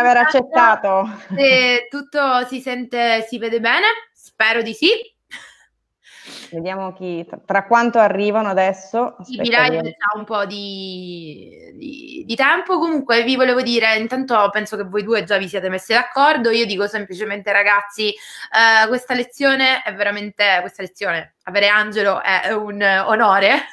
aver accettato. Se tutto si sente, si vede bene, spero di sì. Vediamo chi, tra quanto arrivano adesso. Aspetta, il Mirai ha un po' di, di, di, tempo. Comunque vi volevo dire, intanto penso che voi due già vi siete messi d'accordo. Io dico semplicemente ragazzi, eh, questa lezione è veramente, questa lezione, avere Angelo è un onore.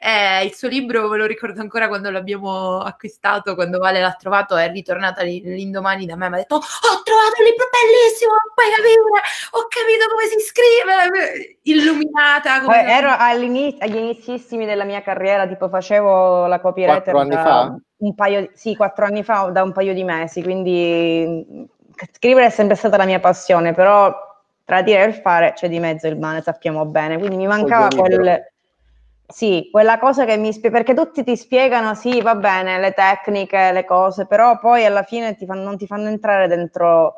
eh, il suo libro ve lo ricordo ancora quando l'abbiamo acquistato, quando Vale l'ha trovato, è ritornata l'indomani da me, mi ha detto, oh, ho trovato il libro bellissimo, puoi capire, ho capito come si scrive. Il illuminata. Come Poi ero all'inizio, agli inizissimi della mia carriera, tipo facevo la copywriter quattro fa. un paio di, sì, quattro anni fa, da un paio di mesi, quindi scrivere è sempre stata la mia passione, però tra dire e fare c'è di mezzo il male, sappiamo bene, quindi mi mancava quel... Sì, quella cosa che mi spiega, perché tutti ti spiegano, sì, va bene, le tecniche, le cose, però poi alla fine ti fanno, non ti fanno entrare dentro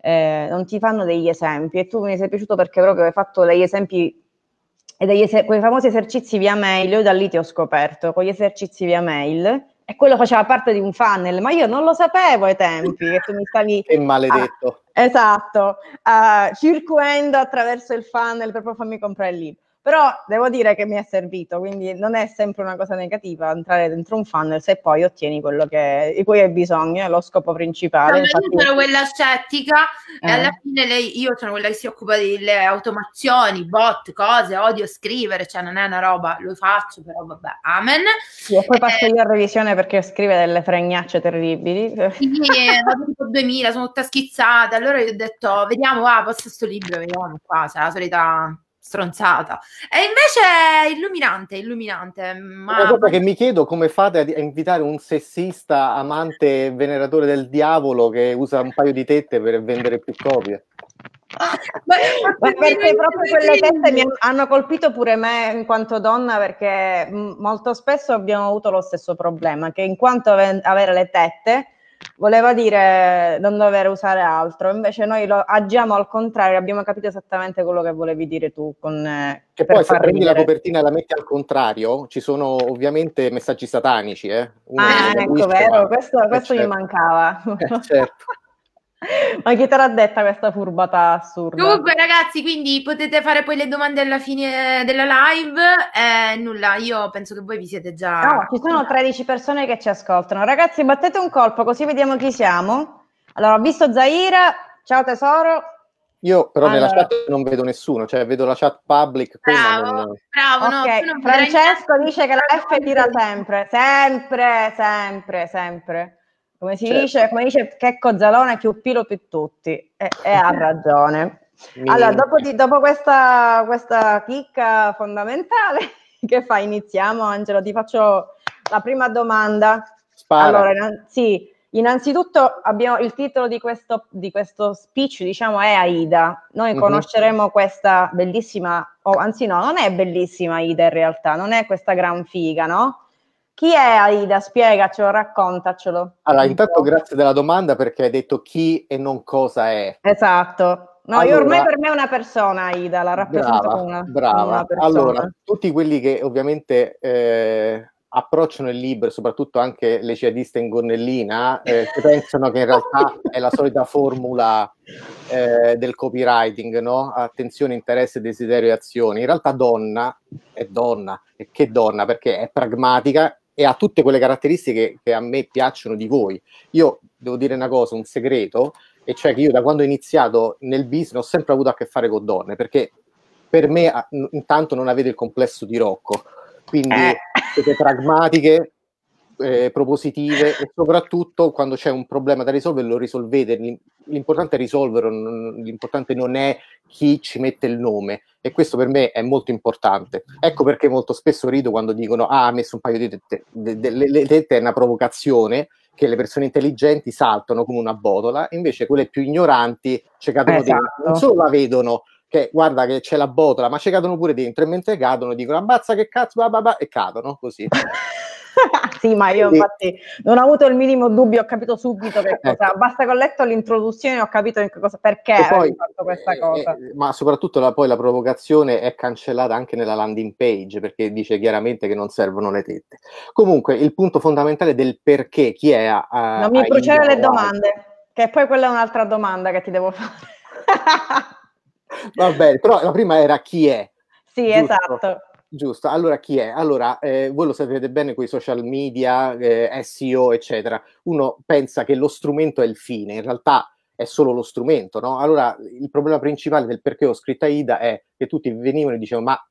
eh, non ti fanno degli esempi e tu mi sei piaciuto perché proprio hai fatto degli esempi e degli es- quei famosi esercizi via mail, io da lì ti ho scoperto, con gli esercizi via mail, e quello faceva parte di un funnel, ma io non lo sapevo ai tempi che tu mi stavi... Che maledetto. Ah, esatto, ah, circuendo attraverso il funnel per poi farmi comprare il libro però devo dire che mi è servito, quindi non è sempre una cosa negativa entrare dentro un funnel se poi ottieni quello che, di cui hai bisogno, è lo scopo principale. No, infatti... Io sono quella scettica eh. e alla eh. fine lei, io sono quella che si occupa delle automazioni, bot, cose, odio scrivere, cioè non è una roba, lo faccio però vabbè, amen. Sì, e poi eh, passo eh, io a revisione perché scrive delle fregnacce terribili. Sì, eh, vado tipo 2000, sono tutta schizzata, allora io ho detto oh, vediamo, ah, passa sto libro, vediamo qua, c'è la solita stronzata. E invece è illuminante, illuminante. Ma... Una cosa che mi chiedo come fate a invitare un sessista amante veneratore del diavolo che usa un paio di tette per vendere più copie. Ah, ma, ma perché proprio quelle tette mi hanno colpito pure me in quanto donna perché mm, molto spesso abbiamo avuto lo stesso problema che in quanto avere le tette voleva dire non dover usare altro, invece noi lo agiamo al contrario, abbiamo capito esattamente quello che volevi dire tu. Con, eh, che poi se prendi dire. la copertina e la metti al contrario, ci sono ovviamente messaggi satanici. Eh? Uno ah, ecco, vero, questo, questo mi mancava. Eh, certo. Ma chi te l'ha detta questa furbata assurda? Comunque, ragazzi, quindi potete fare poi le domande alla fine della live. Eh, nulla, io penso che voi vi siete già. No, ci sono 13 persone che ci ascoltano. Ragazzi, battete un colpo così vediamo chi siamo. Allora, ho visto Zaira. Ciao tesoro. Io però allora. nella chat non vedo nessuno, cioè vedo la chat public. Bravo, non... bravo. Okay. Francesco dice che la F tira sempre, sempre, sempre, sempre. Come si certo. dice? Come dice Checco Zalone, più pilo più tutti. E, e ha ragione. Allora, dopo, di, dopo questa, questa chicca fondamentale, che fa? Iniziamo, Angelo, ti faccio la prima domanda. Spara. Allora, in, sì, innanzitutto abbiamo il titolo di questo, di questo speech, diciamo, è Aida. Noi mm-hmm. conosceremo questa bellissima, oh, anzi no, non è bellissima Aida in realtà, non è questa gran figa, no? Chi è Aida? Spiegacelo, raccontacelo. Allora, intanto grazie della domanda perché hai detto chi e non cosa è. Esatto. No, allora, io ormai per me è una persona Aida, la rappresento brava, una, brava. Una allora, tutti quelli che ovviamente eh, approcciano il libro, soprattutto anche le jihadiste in gonnellina, eh, pensano che in realtà è la solita formula eh, del copywriting, no? Attenzione, interesse, desiderio e azioni. In realtà donna è donna, e che donna, perché è pragmatica e ha tutte quelle caratteristiche che a me piacciono di voi. Io devo dire una cosa, un segreto, e cioè che io da quando ho iniziato nel business ho sempre avuto a che fare con donne, perché per me intanto non avete il complesso di Rocco, quindi eh. siete pragmatiche, eh, propositive e soprattutto quando c'è un problema da risolvere lo risolvete. L'importante è risolverlo, l'importante non è chi ci mette il nome e questo per me è molto importante. Ecco perché molto spesso rido quando dicono ah ha messo un paio di tette, le de- tette è una provocazione che le persone intelligenti saltano come una botola, invece quelle più ignoranti ci cadono esatto. dentro, non solo la vedono che guarda che c'è la botola, ma ci cadono pure dentro e mentre cadono dicono ammazza che cazzo, bah, bah, bah, e cadono così. sì, ma io infatti non ho avuto il minimo dubbio, ho capito subito che ecco. cosa. Ecco. Basta che ho letto l'introduzione e ho capito cosa, perché poi, fatto questa eh, eh, cosa. Eh, ma soprattutto la, poi la provocazione è cancellata anche nella landing page perché dice chiaramente che non servono le tette. Comunque, il punto fondamentale del perché chi è a, a Non mi bruciare le domande, che poi quella è un'altra domanda che ti devo fare. Vabbè, però la prima era chi è. Sì, giusto? esatto. Giusto, allora chi è? Allora, eh, voi lo sapete bene con i social media, eh, SEO, eccetera. Uno pensa che lo strumento è il fine, in realtà è solo lo strumento, no? Allora, il problema principale del perché ho scritta Ida è che tutti venivano e dicevano, ma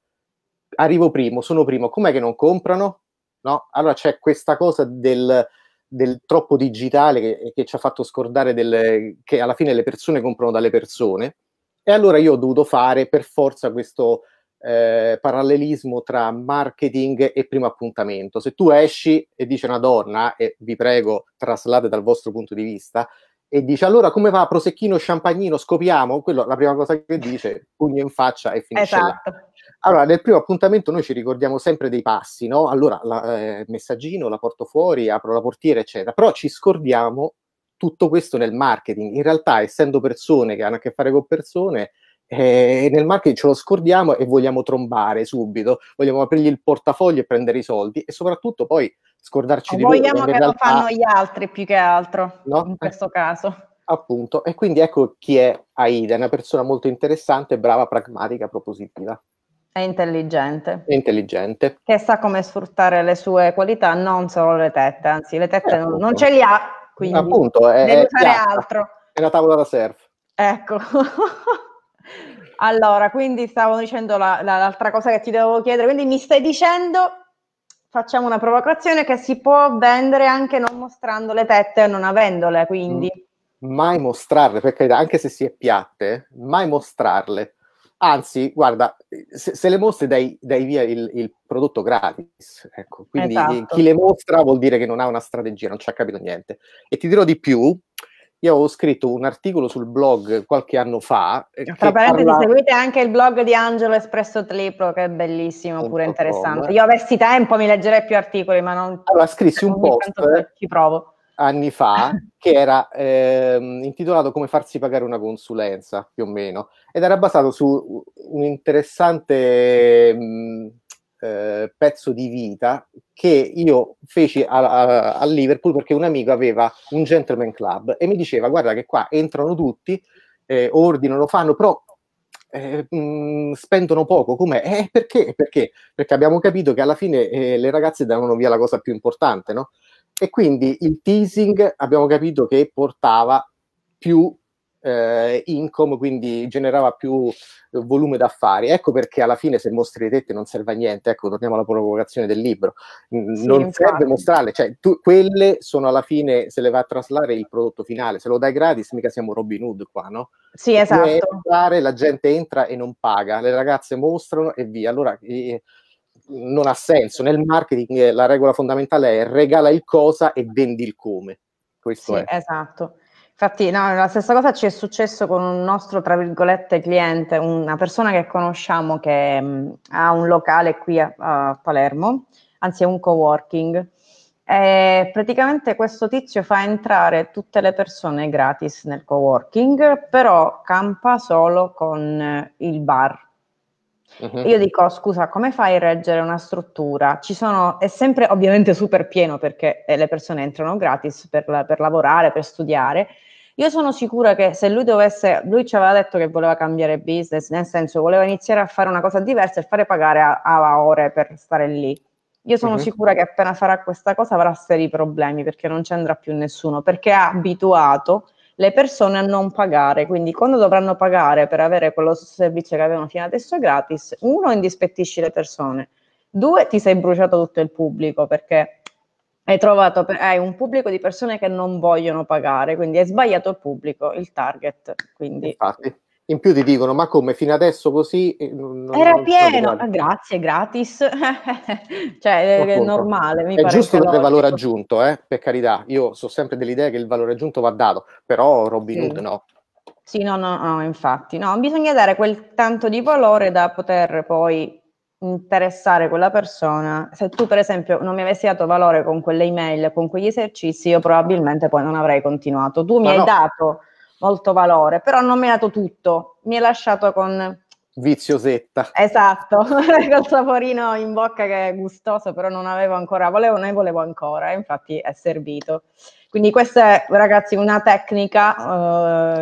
arrivo primo, sono primo, com'è che non comprano? No? Allora c'è questa cosa del, del troppo digitale che, che, ci ha fatto scordare del, che alla fine le persone comprano dalle persone. E allora io ho dovuto fare per forza questo eh, parallelismo tra marketing e primo appuntamento. Se tu esci e dici una donna, e vi prego, traslate dal vostro punto di vista, e dice allora come va prosecchino, champagnino, scopiamo, quello la prima cosa che dice, pugno in faccia e finisce esatto. là. Allora, nel primo appuntamento noi ci ricordiamo sempre dei passi, no? Allora, la, eh, messaggino, la porto fuori, apro la portiera, eccetera, però ci scordiamo tutto questo nel marketing. In realtà, essendo persone che hanno a che fare con persone, eh, e nel marketing ce lo scordiamo e vogliamo trombare subito, vogliamo aprirgli il portafoglio e prendere i soldi e soprattutto poi scordarci o di vogliamo Vogliamo eh, che realtà... lo fanno gli altri più che altro, no? in eh. questo caso. Appunto, e quindi ecco chi è Aida, è una persona molto interessante, brava, pragmatica, propositiva. È intelligente. È intelligente. Che sa come sfruttare le sue qualità, non solo le tette, anzi le tette eh, non, non, ce le ha, quindi appunto, è, deve fare altro. È una tavola da surf. Ecco. Allora, quindi stavo dicendo la, la, l'altra cosa che ti devo chiedere, quindi mi stai dicendo, facciamo una provocazione, che si può vendere anche non mostrando le tette e non avendole, quindi... Mm. Mai mostrarle, per carità, anche se si è piatte, mai mostrarle. Anzi, guarda, se, se le mostri dai, dai via il, il, prodotto gratis, ecco. quindi eh, esatto. chi le mostra vuol dire che non ha una strategia, non ci ha capito niente. E ti dirò di più, io ho scritto un articolo sul blog qualche anno fa. Eh, Tra parentesi, parla... seguite anche il blog di Angelo Espresso Triplo, che è bellissimo, pure interessante. Io avessi tempo, mi leggerei più articoli, ma non. Allora, scrissi cioè, un post. ci provo. Anni fa, che era eh, intitolato Come farsi pagare una consulenza, più o meno, ed era basato su un interessante. Mh, eh, pezzo di vita che io feci a, a, a, Liverpool perché un amico aveva un gentleman club e mi diceva guarda che qua entrano tutti, eh, ordinano, fanno, però eh, mh, mm, spendono poco. Come? Eh, perché? perché? Perché abbiamo capito che alla fine eh, le ragazze davano via la cosa più importante, no? E quindi il teasing abbiamo capito che portava più eh, income, quindi generava più eh, volume d'affari. Ecco perché alla fine se mostri le tette non serve a niente, ecco, torniamo alla provocazione del libro, sì, non infatti. serve mostrarle, cioè tu, quelle sono alla fine, se le va a traslare il prodotto finale, se lo dai gratis mica siamo Robin Hood qua, no? Sì, esatto. Entrare, la gente entra e non paga, le ragazze mostrano e via. Allora... Eh, non ha senso. Nel marketing eh, la regola fondamentale è regala il cosa e vendi il come. Questo sì, è. Esatto. Infatti, no, la stessa cosa ci è successo con un nostro, tra virgolette, cliente, una persona che conosciamo che mh, mm, ha un locale qui a, a Palermo, anzi è un coworking. E praticamente questo tizio fa entrare tutte le persone gratis nel coworking, però campa solo con eh, il bar. Uh-huh. Io dico, scusa, come fai a reggere una struttura? Ci sono, è sempre ovviamente super pieno perché eh, le persone entrano gratis per, per lavorare, per studiare, io sono sicura che se lui dovesse, lui ci aveva detto che voleva cambiare business, nel senso voleva iniziare a fare una cosa diversa e fare pagare a, ore per stare lì. Io sono uh-huh. sicura che appena farà questa cosa avrà seri problemi perché non ci andrà più nessuno, perché ha abituato le persone a non pagare. Quindi quando dovranno pagare per avere quello stesso servizio che avevano fino adesso gratis, uno indispettisci le persone, due ti sei bruciato tutto il pubblico perché hai trovato hai un pubblico di persone che non vogliono pagare, quindi hai sbagliato il pubblico, il target. Quindi. Infatti. In più ti dicono, ma come fino adesso così... Eh, non, Era non pieno, ah, grazie, gratis. cioè, è normale. Mi è giusto dare valore aggiunto, eh? per carità. Io so sempre dell'idea che il valore aggiunto va dato, però Robin Hood sì. no. Sì, no, no, no, infatti. No, bisogna dare quel tanto di valore da poter poi interessare quella persona. Se tu, per esempio, non mi avessi dato valore con quelle email, con quegli esercizi, io probabilmente poi non avrei continuato. Tu mi Ma hai dato molto valore, però non mi hai dato tutto, mi hai lasciato con. Viziosetta. Esatto, col saporino in bocca che è gustoso, però non avevo ancora, volevo, ne volevo ancora, eh, infatti è servito. Quindi questa è, ragazzi, una tecnica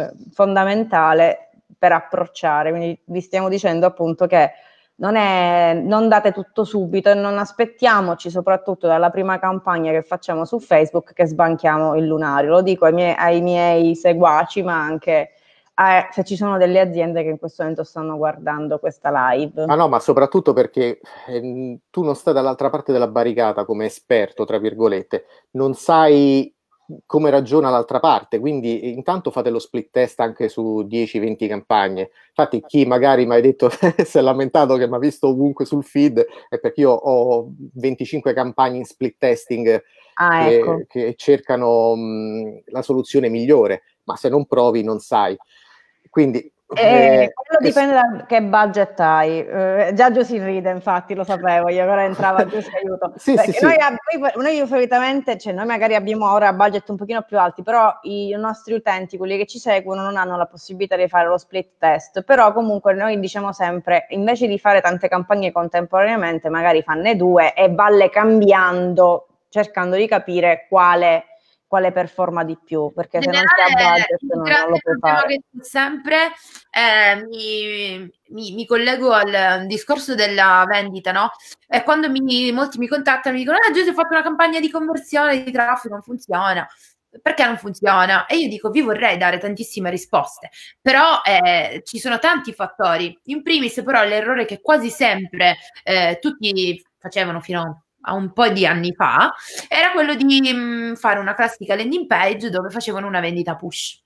eh, fondamentale per approcciare, quindi vi stiamo dicendo appunto che non, è, non date tutto subito e non aspettiamoci, soprattutto dalla prima campagna che facciamo su Facebook, che sbanchiamo il lunario. Lo dico ai miei, ai miei seguaci, ma anche a, se ci sono delle aziende che in questo momento stanno guardando questa live. Ma ah no, ma soprattutto perché eh, tu non stai dall'altra parte della barricata come esperto, tra virgolette, non sai come ragiona l'altra parte, quindi eh, intanto fate lo split test anche su 10-20 campagne. Infatti chi magari mi ha detto, si è lamentato che mi ha visto ovunque sul feed, è perché io ho 25 campagne in split testing ah, che, ecco. che, cercano mh, mm, la soluzione migliore, ma se non provi non sai. Quindi eh, eh, quello dipende da che budget hai. Eh, Giaggio si ride, infatti, lo sapevo io, ora entrava giusto aiuto. sì, Perché sì, noi, sì. Noi, noi solitamente, cioè noi magari abbiamo ora budget un pochino più alti, però i nostri utenti, quelli che ci seguono, non hanno la possibilità di fare lo split test, però comunque noi diciamo sempre, invece di fare tante campagne contemporaneamente, magari fanne due e valle cambiando, cercando di capire quale quale performa di più, perché se non si budget non, non lo puoi fare. sempre eh, mi, mi, mi, collego al discorso della vendita, no? E quando mi, molti mi contattano mi dicono, ah Giuseppe ho fatto una campagna di conversione, di traffico, non funziona. Perché non funziona? E io dico, vi vorrei dare tantissime risposte, però eh, ci sono tanti fattori. In primis però l'errore che quasi sempre eh, tutti facevano fino a a un po' di anni fa, era quello di mm, fare una classica landing page dove facevano una vendita push.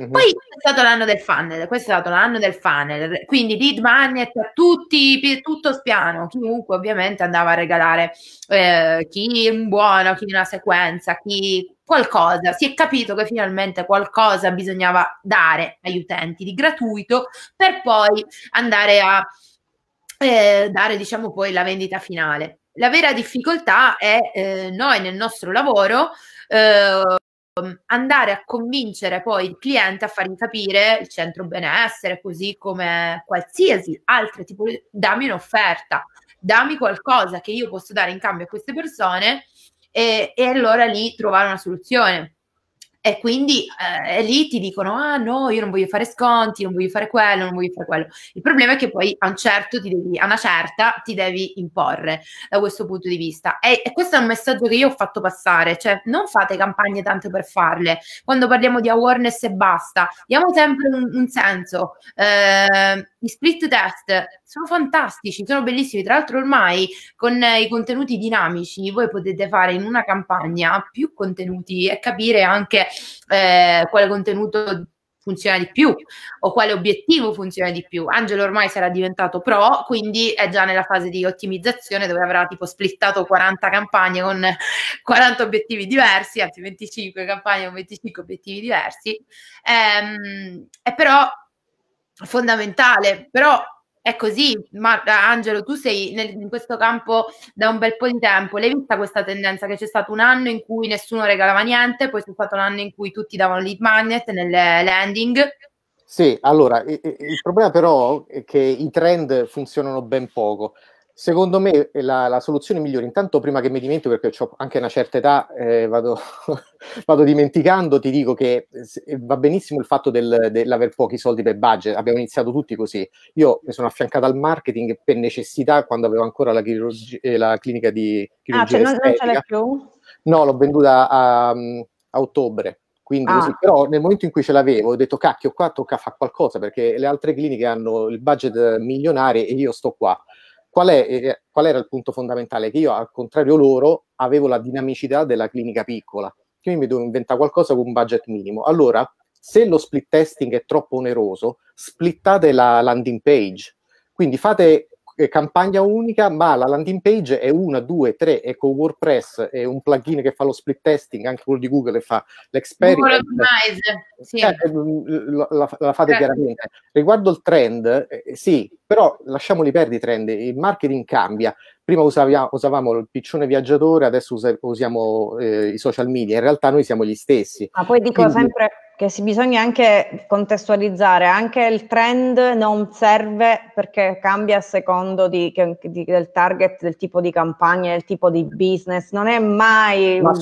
Mm-hmm. Poi è stato l'anno del funnel, questo è stato l'anno del funnel, quindi lead magnet a tutti, tutto spiano, chiunque ovviamente andava a regalare eh, chi un buono, chi una sequenza, chi qualcosa, si è capito che finalmente qualcosa bisognava dare agli utenti di gratuito per poi andare a eh, dare diciamo poi la vendita finale la vera difficoltà è eh, noi nel nostro lavoro eh, andare a convincere poi il cliente a fargli capire il centro benessere, così come qualsiasi altro tipo dammi un'offerta, dammi qualcosa che io posso dare in cambio a queste persone e, e allora lì trovare una soluzione e quindi eh, lì ti dicono: Ah, no, io non voglio fare sconti, non voglio fare quello, non voglio fare quello. Il problema è che poi a, un certo devi, a una certa ti devi imporre da questo punto di vista. E, e, questo è un messaggio che io ho fatto passare: cioè, non fate campagne tanto per farle. Quando parliamo di awareness e basta, diamo sempre un, un senso. Eh, gli split test sono fantastici, sono bellissimi. Tra l'altro, ormai con eh, i contenuti dinamici voi potete fare in una campagna più contenuti e capire anche eh, quale contenuto funziona di più o quale obiettivo funziona di più. Angelo ormai sarà diventato pro, quindi è già nella fase di ottimizzazione dove avrà tipo splittato 40 campagne con 40 obiettivi diversi, anzi 25 campagne con 25 obiettivi diversi. Ehm, e però fondamentale, però è così, ma Angelo, tu sei nel, in questo campo da un bel po' di tempo, l'hai vista questa tendenza che c'è stato un anno in cui nessuno regalava niente, poi c'è stato un anno in cui tutti davano lead magnet nelle landing? Sì, allora, il problema però è che i trend funzionano ben poco. Secondo me eh, la, la, soluzione migliore, intanto prima che mi dimentico, perché ho anche una certa età, eh, vado, vado, dimenticando, ti dico che eh, eh, va benissimo il fatto del, dell'aver pochi soldi per budget, abbiamo iniziato tutti così. Io mi sono affiancato al marketing per necessità quando avevo ancora la, chirurgi- la clinica di chirurgia. Ah, cioè non, ce l'hai più? No, l'ho venduta a, mm, a ottobre. Quindi ah. così, però nel momento in cui ce l'avevo ho detto cacchio qua tocca fare qualcosa perché le altre cliniche hanno il budget milionario e io sto qua. Qual, è, eh, eh, qual era il punto fondamentale? Che io, al contrario loro, avevo la dinamicità della clinica piccola, quindi mi devo inventare qualcosa con un budget minimo. Allora, se lo split testing è troppo oneroso, splittate la landing page. Quindi fate campagna unica, ma la landing page è una, due, tre, e con WordPress è un plugin che fa lo split testing, anche quello di Google che fa l'experience. Sì. Eh, eh mm, la, la, fate certo. chiaramente. Riguardo il trend, eh, sì, però lasciamoli perdere i trend, il marketing cambia. Prima usavamo, usavamo il piccione viaggiatore, adesso usiamo eh, i social media, in realtà noi siamo gli stessi. Ma poi dico Quindi, sempre che si bisogna anche contestualizzare, anche il trend non serve perché cambia a secondo di, di, del target, del tipo di campagna, del tipo di business, non è mai... Ma uguale.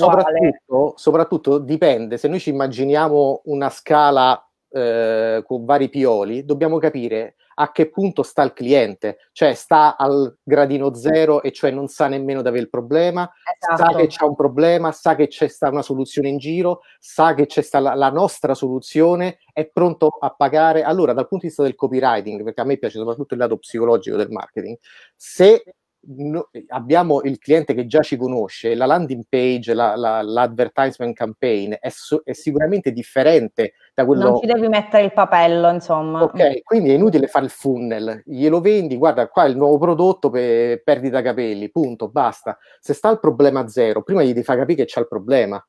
Soprattutto, soprattutto dipende, se noi ci immaginiamo una scala eh, con vari pioli, dobbiamo capire a che punto sta il cliente, cioè sta al gradino zero e cioè non sa nemmeno di avere il problema, esatto. sa che c'è un problema, sa che c'è sta una soluzione in giro, sa che c'è sta la, la, nostra soluzione, è pronto a pagare. Allora, dal punto di vista del copywriting, perché a me piace soprattutto il lato psicologico del marketing, se no, abbiamo il cliente che già ci conosce, la landing page, la, la, l'advertisement campaign è, so, è, sicuramente differente da quello... Non ci devi mettere il papello, insomma. Ok, mm. quindi è inutile fare il funnel, glielo vendi, guarda qua il nuovo prodotto per perdita capelli, punto, basta. Se sta il problema zero, prima gli fa capire che c'è il problema.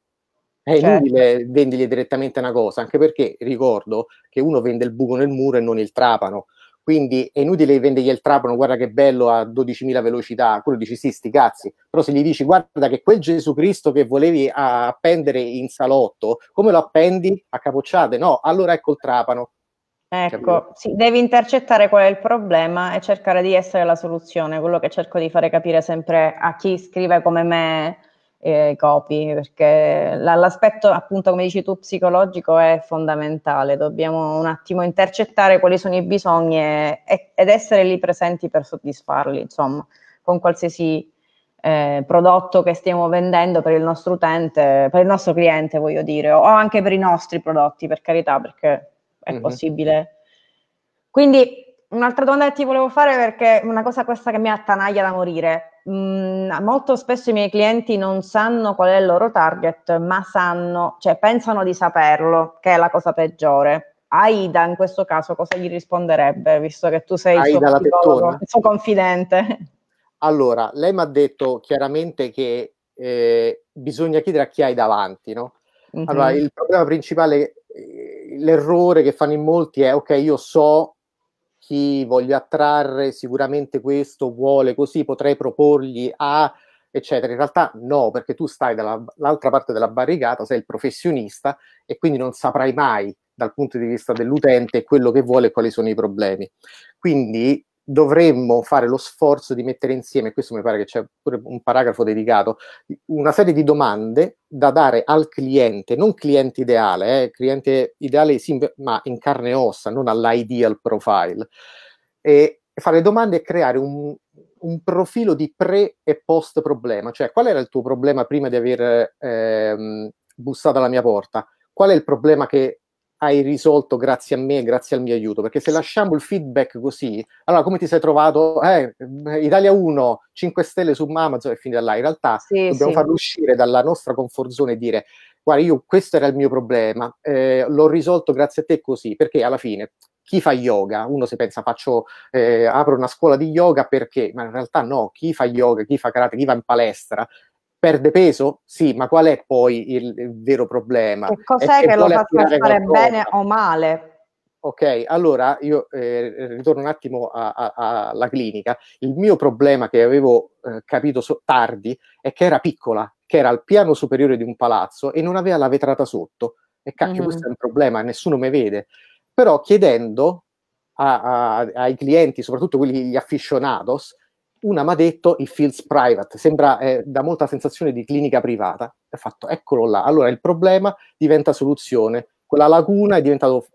È certo. inutile certo. direttamente una cosa, anche perché ricordo che uno vende il buco nel muro e non il trapano. Quindi è inutile vendergli il trapano, guarda che bello a 12.000 velocità, quello dici sì, sti cazzi, però se gli dici guarda che quel Gesù Cristo che volevi appendere in salotto, come lo appendi a capocciate? No, allora ecco il trapano. Ecco, sì, devi intercettare qual è il problema e cercare di essere la soluzione, quello che cerco di fare capire sempre a chi scrive come me eh, copy, perché l'aspetto appunto, come dici tu, psicologico è fondamentale, dobbiamo un attimo intercettare quali sono i bisogni e, ed essere lì presenti per soddisfarli, insomma, con qualsiasi eh, prodotto che stiamo vendendo per il nostro utente, per il nostro cliente, voglio dire, o anche per i nostri prodotti, per carità, perché è mm-hmm. possibile. Quindi un'altra domanda che ti volevo fare perché una cosa questa che mi attanaglia da morire mh, mm, molto spesso i miei clienti non sanno qual è il loro target, ma sanno, cioè pensano di saperlo, che è la cosa peggiore. Aida in questo caso cosa gli risponderebbe, visto che tu sei Aida il suo, suo confidente? Allora, lei mi ha detto chiaramente che eh, bisogna chiedere a chi hai davanti, no? Allora, mm-hmm. il problema principale, eh, l'errore che fanno in molti è, ok, io so chi voglio attrarre, sicuramente questo vuole così, potrei proporgli a eccetera. In realtà no, perché tu stai dall'altra parte della barricata, sei il professionista e quindi non saprai mai dal punto di vista dell'utente quello che vuole e quali sono i problemi. Quindi dovremmo fare lo sforzo di mettere insieme, questo mi pare che c'è pure un paragrafo dedicato, una serie di domande da dare al cliente, non cliente ideale, eh, cliente ideale sì, ma in carne e ossa, non all'ideal profile, e fare domande e creare un, un profilo di pre e post problema, cioè qual era il tuo problema prima di aver ehm, bussato alla mia porta? Qual è il problema che hai risolto grazie a me, grazie al mio aiuto, perché se lasciamo il feedback così, allora come ti sei trovato? Eh, Italia 1, 5 stelle su Amazon e finita là. In realtà sì, dobbiamo sì. farlo uscire dalla nostra comfort zone e dire guarda, io questo era il mio problema, eh, l'ho risolto grazie a te così, perché alla fine chi fa yoga, uno si pensa faccio, eh, apro una scuola di yoga perché, ma in realtà no, chi fa yoga, chi fa karate, chi va in palestra, perde peso? Sì, ma qual è poi il, il vero problema? Che cos'è che, lo fa fare bene o male? Ok, allora io eh, ritorno un attimo alla clinica. Il mio problema che avevo eh, capito so- tardi è che era piccola, che era al piano superiore di un palazzo e non aveva la vetrata sotto. E cacchio, mm. questo è mm-hmm. un problema, nessuno mi vede. Però chiedendo ai clienti, soprattutto quelli gli afficionados, una mi ha detto il Fields Private, sembra, eh, dà molta sensazione di clinica privata, ha fatto, eccolo là, allora il problema diventa soluzione, quella laguna è diventato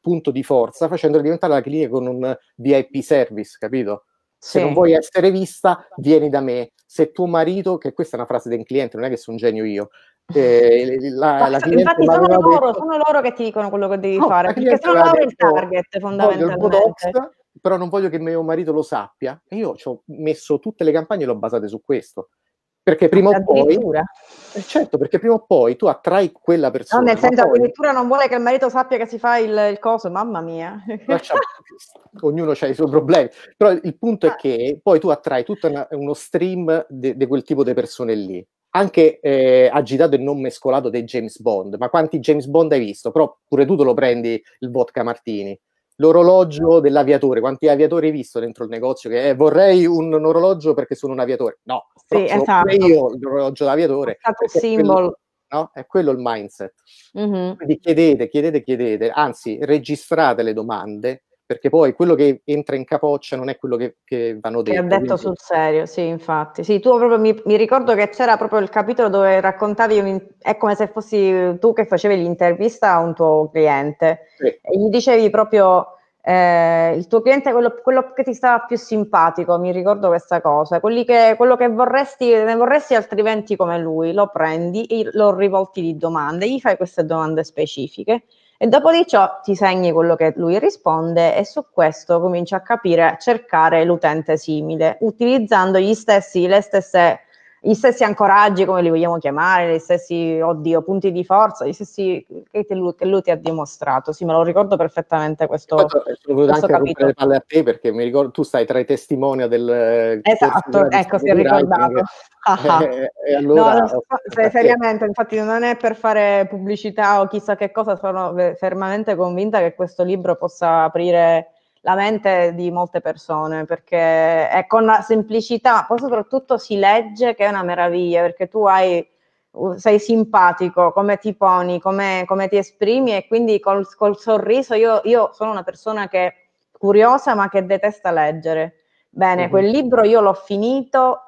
punto di forza facendola diventare la clinica con un VIP service, capito? Se sì. non vuoi essere vista, vieni da me. Se tuo marito, che questa è una frase del cliente, non è che sono un genio io, eh, la, la infatti sono loro, detto, sono loro, che ti dicono quello che devi no, fare perché sono loro detto, il target fondamentalmente però non voglio che mio marito lo sappia. E io ci ho messo tutte le campagne e l'ho basate su questo. Perché prima o poi... Eh, certo, perché prima o poi tu attrai quella persona. No, nel senso, poi... addirittura non vuole che il marito sappia che si fa il, il coso, mamma mia. ognuno ha i suoi problemi. Però il punto è ah. che poi tu attrai tutto una, uno stream di quel tipo di persone lì anche eh, agitato e non mescolato dei James Bond. Ma quanti James Bond hai visto? Però pure tu te lo prendi il vodka martini l'orologio dell'aviatore. Quanti aviatori hai visto dentro il negozio? Che eh, vorrei un, un, orologio perché sono un aviatore. No, sì, esatto. io l'orologio dell'aviatore. È simbolo. No? È quello il mindset. Mm-hmm. Quindi chiedete, chiedete, chiedete, anzi registrate le domande perché poi quello che entra in capoccia non è quello che, che vanno detto. Che ha detto quindi... sul serio, sì, infatti. Sì, tu proprio mi, mi, ricordo che c'era proprio il capitolo dove raccontavi, un, è come se fossi tu che facevi l'intervista a un tuo cliente sì. e gli dicevi proprio eh, il tuo cliente è quello, quello, che ti stava più simpatico, mi ricordo questa cosa, che, quello che vorresti, ne vorresti altrimenti come lui, lo prendi, lo rivolti di domande, gli fai queste domande specifiche e dopo di ciò ti segni quello che lui risponde e su questo cominci a capire, cercare l'utente simile, utilizzando gli stessi, le stesse gli stessi ancoraggi, come li vogliamo chiamare, gli stessi, oddio, punti di forza, gli stessi che, lui, che lui ti ha dimostrato. Sì, me lo ricordo perfettamente questo. Poi, sono anche rompere le palle a te perché mi ricordo, tu stai tra i testimoni del... Eh, esatto, ecco, si è ricordato. Ah, e, allora, no, so, se, seriamente, infatti non è per fare pubblicità o chissà che cosa, sono fermamente convinta che questo libro possa aprire la mente di molte persone, perché è con la semplicità, poi soprattutto si legge che è una meraviglia, perché tu hai, uh, sei simpatico, come ti poni, come, come ti esprimi e quindi col, col sorriso io, io, sono una persona che è curiosa ma che detesta leggere. Bene, mm-hmm. quel libro io l'ho finito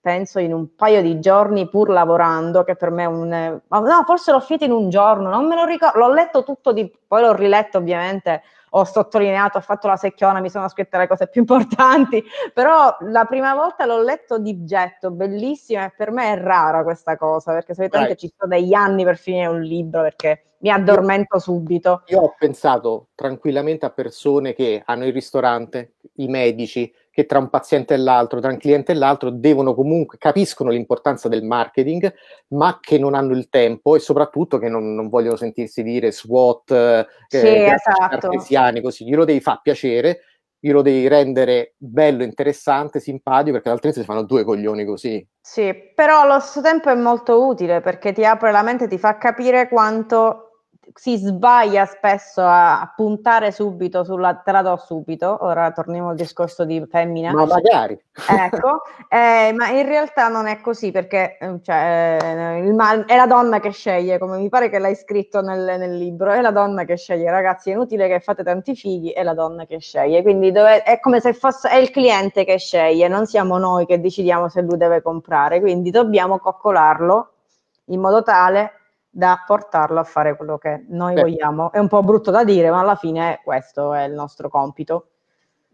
penso in un paio di giorni pur lavorando, che per me è un... no, forse l'ho finito in un giorno, non me lo ricordo, l'ho letto tutto, di... poi l'ho riletto ovviamente ho sottolineato, ho fatto la secchiona, mi sono scritta le cose più importanti, però la prima volta l'ho letto di getto, bellissima e per me è rara questa cosa, perché solitamente right. ci sono degli anni per finire un libro perché mi addormento io, subito. Io ho pensato tranquillamente a persone che hanno il ristorante, i medici, che tra un paziente e l'altro, tra un cliente e l'altro, devono comunque, capiscono l'importanza del marketing, ma che non hanno il tempo e soprattutto che non, non vogliono sentirsi dire SWOT, eh, sì, eh, esatto. artesiani, così. Glielo devi far piacere, glielo devi rendere bello, interessante, simpatico, perché altrimenti si fanno due coglioni così. Sì, però allo stesso tempo è molto utile perché ti apre la mente, ti fa capire quanto si sbaglia spesso a puntare subito sulla te la do subito, ora torniamo al discorso di femmina. Ma magari. Ecco, eh, ma in realtà non è così perché eh, cioè, eh, il, è la donna che sceglie, come mi pare che l'hai scritto nel, nel, libro, è la donna che sceglie, ragazzi, è inutile che fate tanti figli, è la donna che sceglie, quindi dove, è come se fosse è il cliente che sceglie, non siamo noi che decidiamo se lui deve comprare, quindi dobbiamo coccolarlo in modo tale da portarlo a fare quello che noi Beh. vogliamo. È un po' brutto da dire, ma alla fine questo è il nostro compito.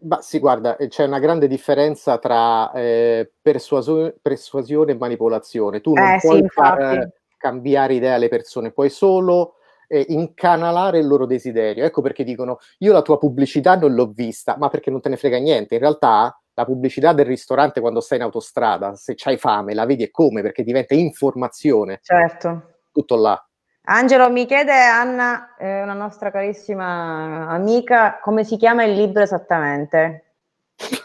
Ma sì, guarda, eh, c'è una grande differenza tra eh, persuasio- persuasione e manipolazione. Tu non eh, puoi sì, far eh, cambiare idea alle persone, puoi solo eh, incanalare il loro desiderio. Ecco perché dicono, io la tua pubblicità non l'ho vista, ma perché non te ne frega niente. In realtà la pubblicità del ristorante quando stai in autostrada, se c'hai fame, la vedi e come, perché diventa informazione. Certo tutto là. Angelo mi chiede Anna, eh, una nostra carissima amica, come si chiama il libro esattamente?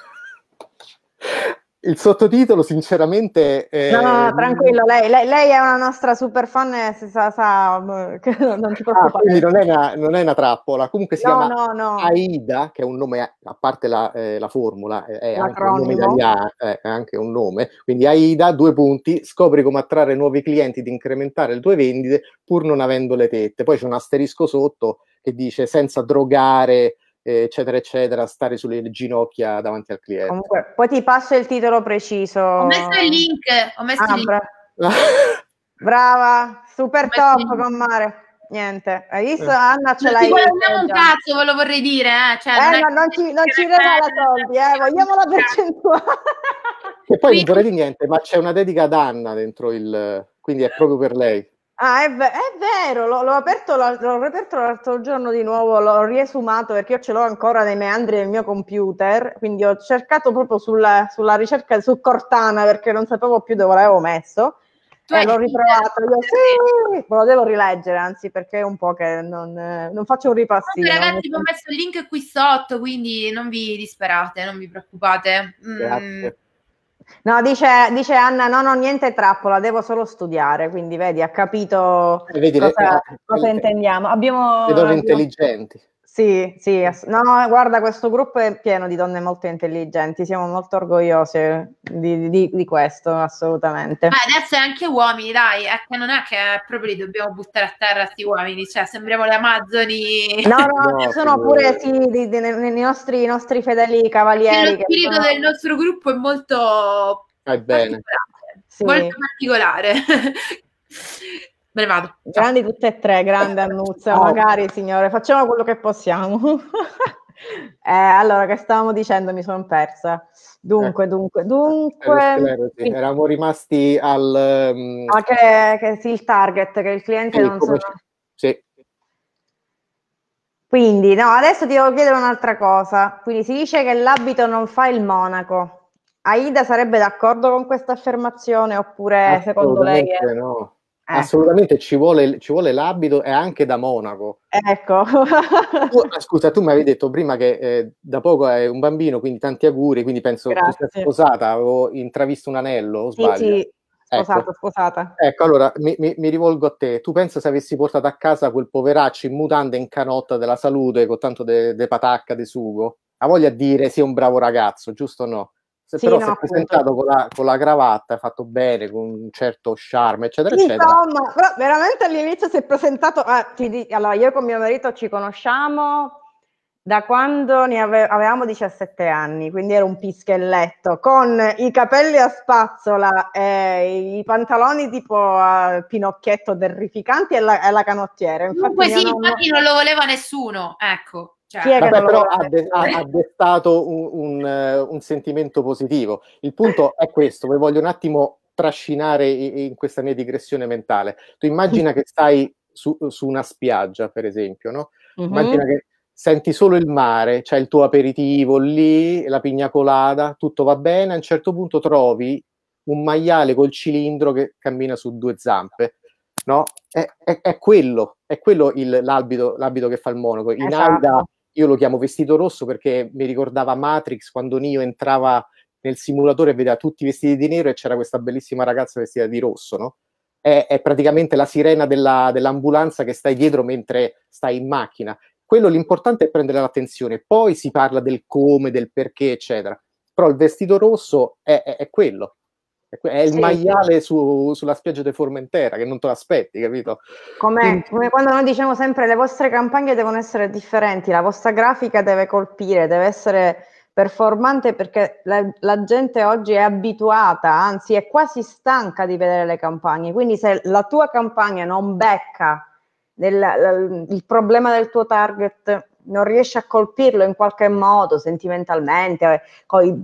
Il sottotitolo, sinceramente. È... No, no, tranquillo, lei, lei, lei, è una nostra super fan, si sa, sa boh, che non ci posso ah, fare. Quindi non è, una, non è, una, trappola. Comunque si no, chiama no, Aida, che è un nome, a parte la, eh, la formula, è anche, italiano, eh, è anche, un nome Quindi Aida, due punti, scopri come attrarre nuovi clienti ed incrementare le tue vendite pur non avendo le tette. Poi c'è un asterisco sotto che dice senza drogare eccetera, eccetera, stare sulle ginocchia davanti al cliente. Comunque, poi ti passo il titolo preciso. Ho messo il link. Ho messo ah, il link. brava, super top, Commare. Niente, hai visto? Eh. Anna ce l'hai. Ti guadagniamo un cazzo, ve lo vorrei dire. Eh, cioè, eh non, no, non, ci, non ci soldi, eh. vogliamo la percentuale. E poi non vorrei dire niente, ma c'è una dedica ad Anna dentro il... quindi è proprio per lei. Ah, è, ver- è vero, l'ho, l'ho, aperto l'ho, aperto l'altro giorno di nuovo, l'ho riesumato perché io ce l'ho ancora nei meandri del mio computer, quindi ho cercato proprio sulla, sulla ricerca su Cortana perché non sapevo più dove l'avevo messo. Tu eh, l'ho ritrovato, io, sì, lo devo rileggere, anzi perché è un po' che non, non faccio un ripassino. No, ragazzi, vi ho messo il link qui sotto, quindi non vi disperate, non vi preoccupate. Mm. Grazie. No, dice, dice, Anna: Non ho niente trappola, devo solo studiare. Quindi, vedi, ha capito vedi, cosa, le, cosa le, intendiamo. Abbiamo, le donne abbiamo... intelligenti. Sì, sì, no, guarda, questo gruppo è pieno di donne molto intelligenti, siamo molto orgogliose di, di, di questo, assolutamente. Ma adesso è anche uomini, dai, è che non è che proprio li dobbiamo buttare a terra questi uomini, cioè sembriamo le Amazzoni. No, no, no sono pure sì, di, nei nostri, nostri, fedeli cavalieri. Lo spirito sono... del nostro gruppo è molto, è particolare, sì. molto particolare. Me ne vado. Ciao. Grandi tutte e tre, grande Annuzza, oh. magari signore, facciamo quello che possiamo. eh, allora, che stavamo dicendo? Mi sono persa. Dunque, dunque, eh. dunque. Eh, spero, sì. Eravamo rimasti al... Um... Ah, che, che sì, il target, che il cliente sì, non come... sono... Sì. Quindi, no, adesso ti devo chiedere un'altra cosa. Quindi si dice che l'abito non fa il monaco. Aida sarebbe d'accordo con questa affermazione oppure secondo lei? È... No. Eh. Assolutamente, ci vuole, ci vuole, l'abito e anche da monaco. Ecco. tu, scusa, tu mi avevi detto prima che eh, da poco è un bambino, quindi tanti auguri, quindi penso Grazie. tu sia sposata, avevo intravisto un anello, o sbaglio? Sì, sì. Ecco. Sposata, ecco. sposata. Ecco, allora mi, mi, mi, rivolgo a te. Tu pensa se avessi portato a casa quel poveraccio in mutande in canotta della salute con tanto de, de patacca, de sugo? Ha voglia di dire sia un bravo ragazzo, giusto o no? Se sì, però no, si è presentato con la, con la, cravatta, fatto bene, con un certo charme, eccetera, Insomma, eccetera. Insomma, però veramente all'inizio si è presentato. Ah, ti, allora, io con mio marito ci conosciamo da quando ne ave, avevamo 17 anni, quindi era un pischelletto, con i capelli a spazzola, eh, i pantaloni tipo a pinocchietto terrificanti e la, e la canottiera. Infatti sì, nonno... infatti non lo voleva nessuno, ecco. Cioè, vabbè, però ha, de- ha, destato un, un, eh, un, sentimento positivo. Il punto è questo, vi voglio un attimo trascinare in questa mia digressione mentale. Tu immagina che stai su, su una spiaggia, per esempio, no? Mhm. Immagina mm-hmm. che senti solo il mare, c'è cioè il tuo aperitivo lì, la pigna colada, tutto va bene, a un certo punto trovi un maiale col cilindro che cammina su due zampe, no? È, è, è quello, è quello il, l'abito, l'abito, che fa il monaco. In esatto. Aida io lo chiamo vestito rosso perché mi ricordava Matrix quando Nio entrava nel simulatore e vedeva tutti vestiti di nero e c'era questa bellissima ragazza vestita di rosso, no? È, è praticamente la sirena della, dell'ambulanza che stai dietro mentre stai in macchina. Quello l'importante è prendere l'attenzione, poi si parla del come, del perché, eccetera. Però il vestito rosso è, è, è quello. È il sì, maiale sì. Su, sulla spiaggia di Formentera che non te l'aspetti, capito? Quindi... Come quando noi diciamo sempre le vostre campagne devono essere differenti, la vostra grafica deve colpire, deve essere performante perché la, la gente oggi è abituata, anzi è quasi stanca di vedere le campagne. Quindi se la tua campagna non becca del, il problema del tuo target non riesce a colpirlo in qualche modo sentimentalmente, eh, coi,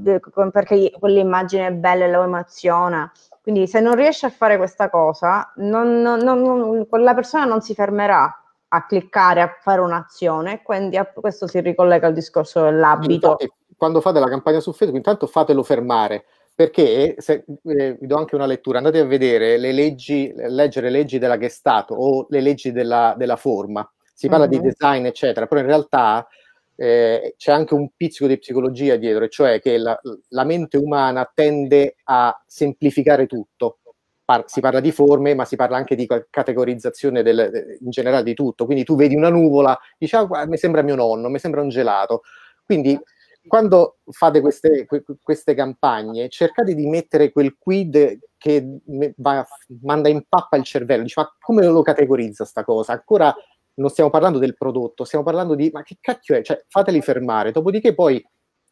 perché quell'immagine è bella e lo emoziona. Quindi se non riesce a fare questa cosa, non, non, non, quella persona non si fermerà a cliccare, a fare un'azione, quindi a, questo si ricollega al discorso dell'abito. Certo, quando fate la campagna su Facebook, intanto fatelo fermare, perché se, eh, vi do anche una lettura, andate a vedere le leggi, leggere le leggi della Gestato o le leggi della, della forma si parla mm-hmm. di mhm. design, eccetera, però in realtà eh, c'è anche un pizzico di psicologia dietro, e cioè che la, la, mente umana tende a semplificare tutto. Par- si parla di forme, ma si parla anche di categorizzazione del, in generale di tutto. Quindi tu vedi una nuvola, dici, ah, mi sembra mio nonno, mi sembra un gelato. Quindi quando fate queste, queste, campagne, cercate di mettere quel quid che va, manda in pappa il cervello, dice ma come lo categorizza sta cosa? Ancora non stiamo parlando del prodotto, stiamo parlando di ma che cacchio è? Cioè, fateli fermare, dopodiché poi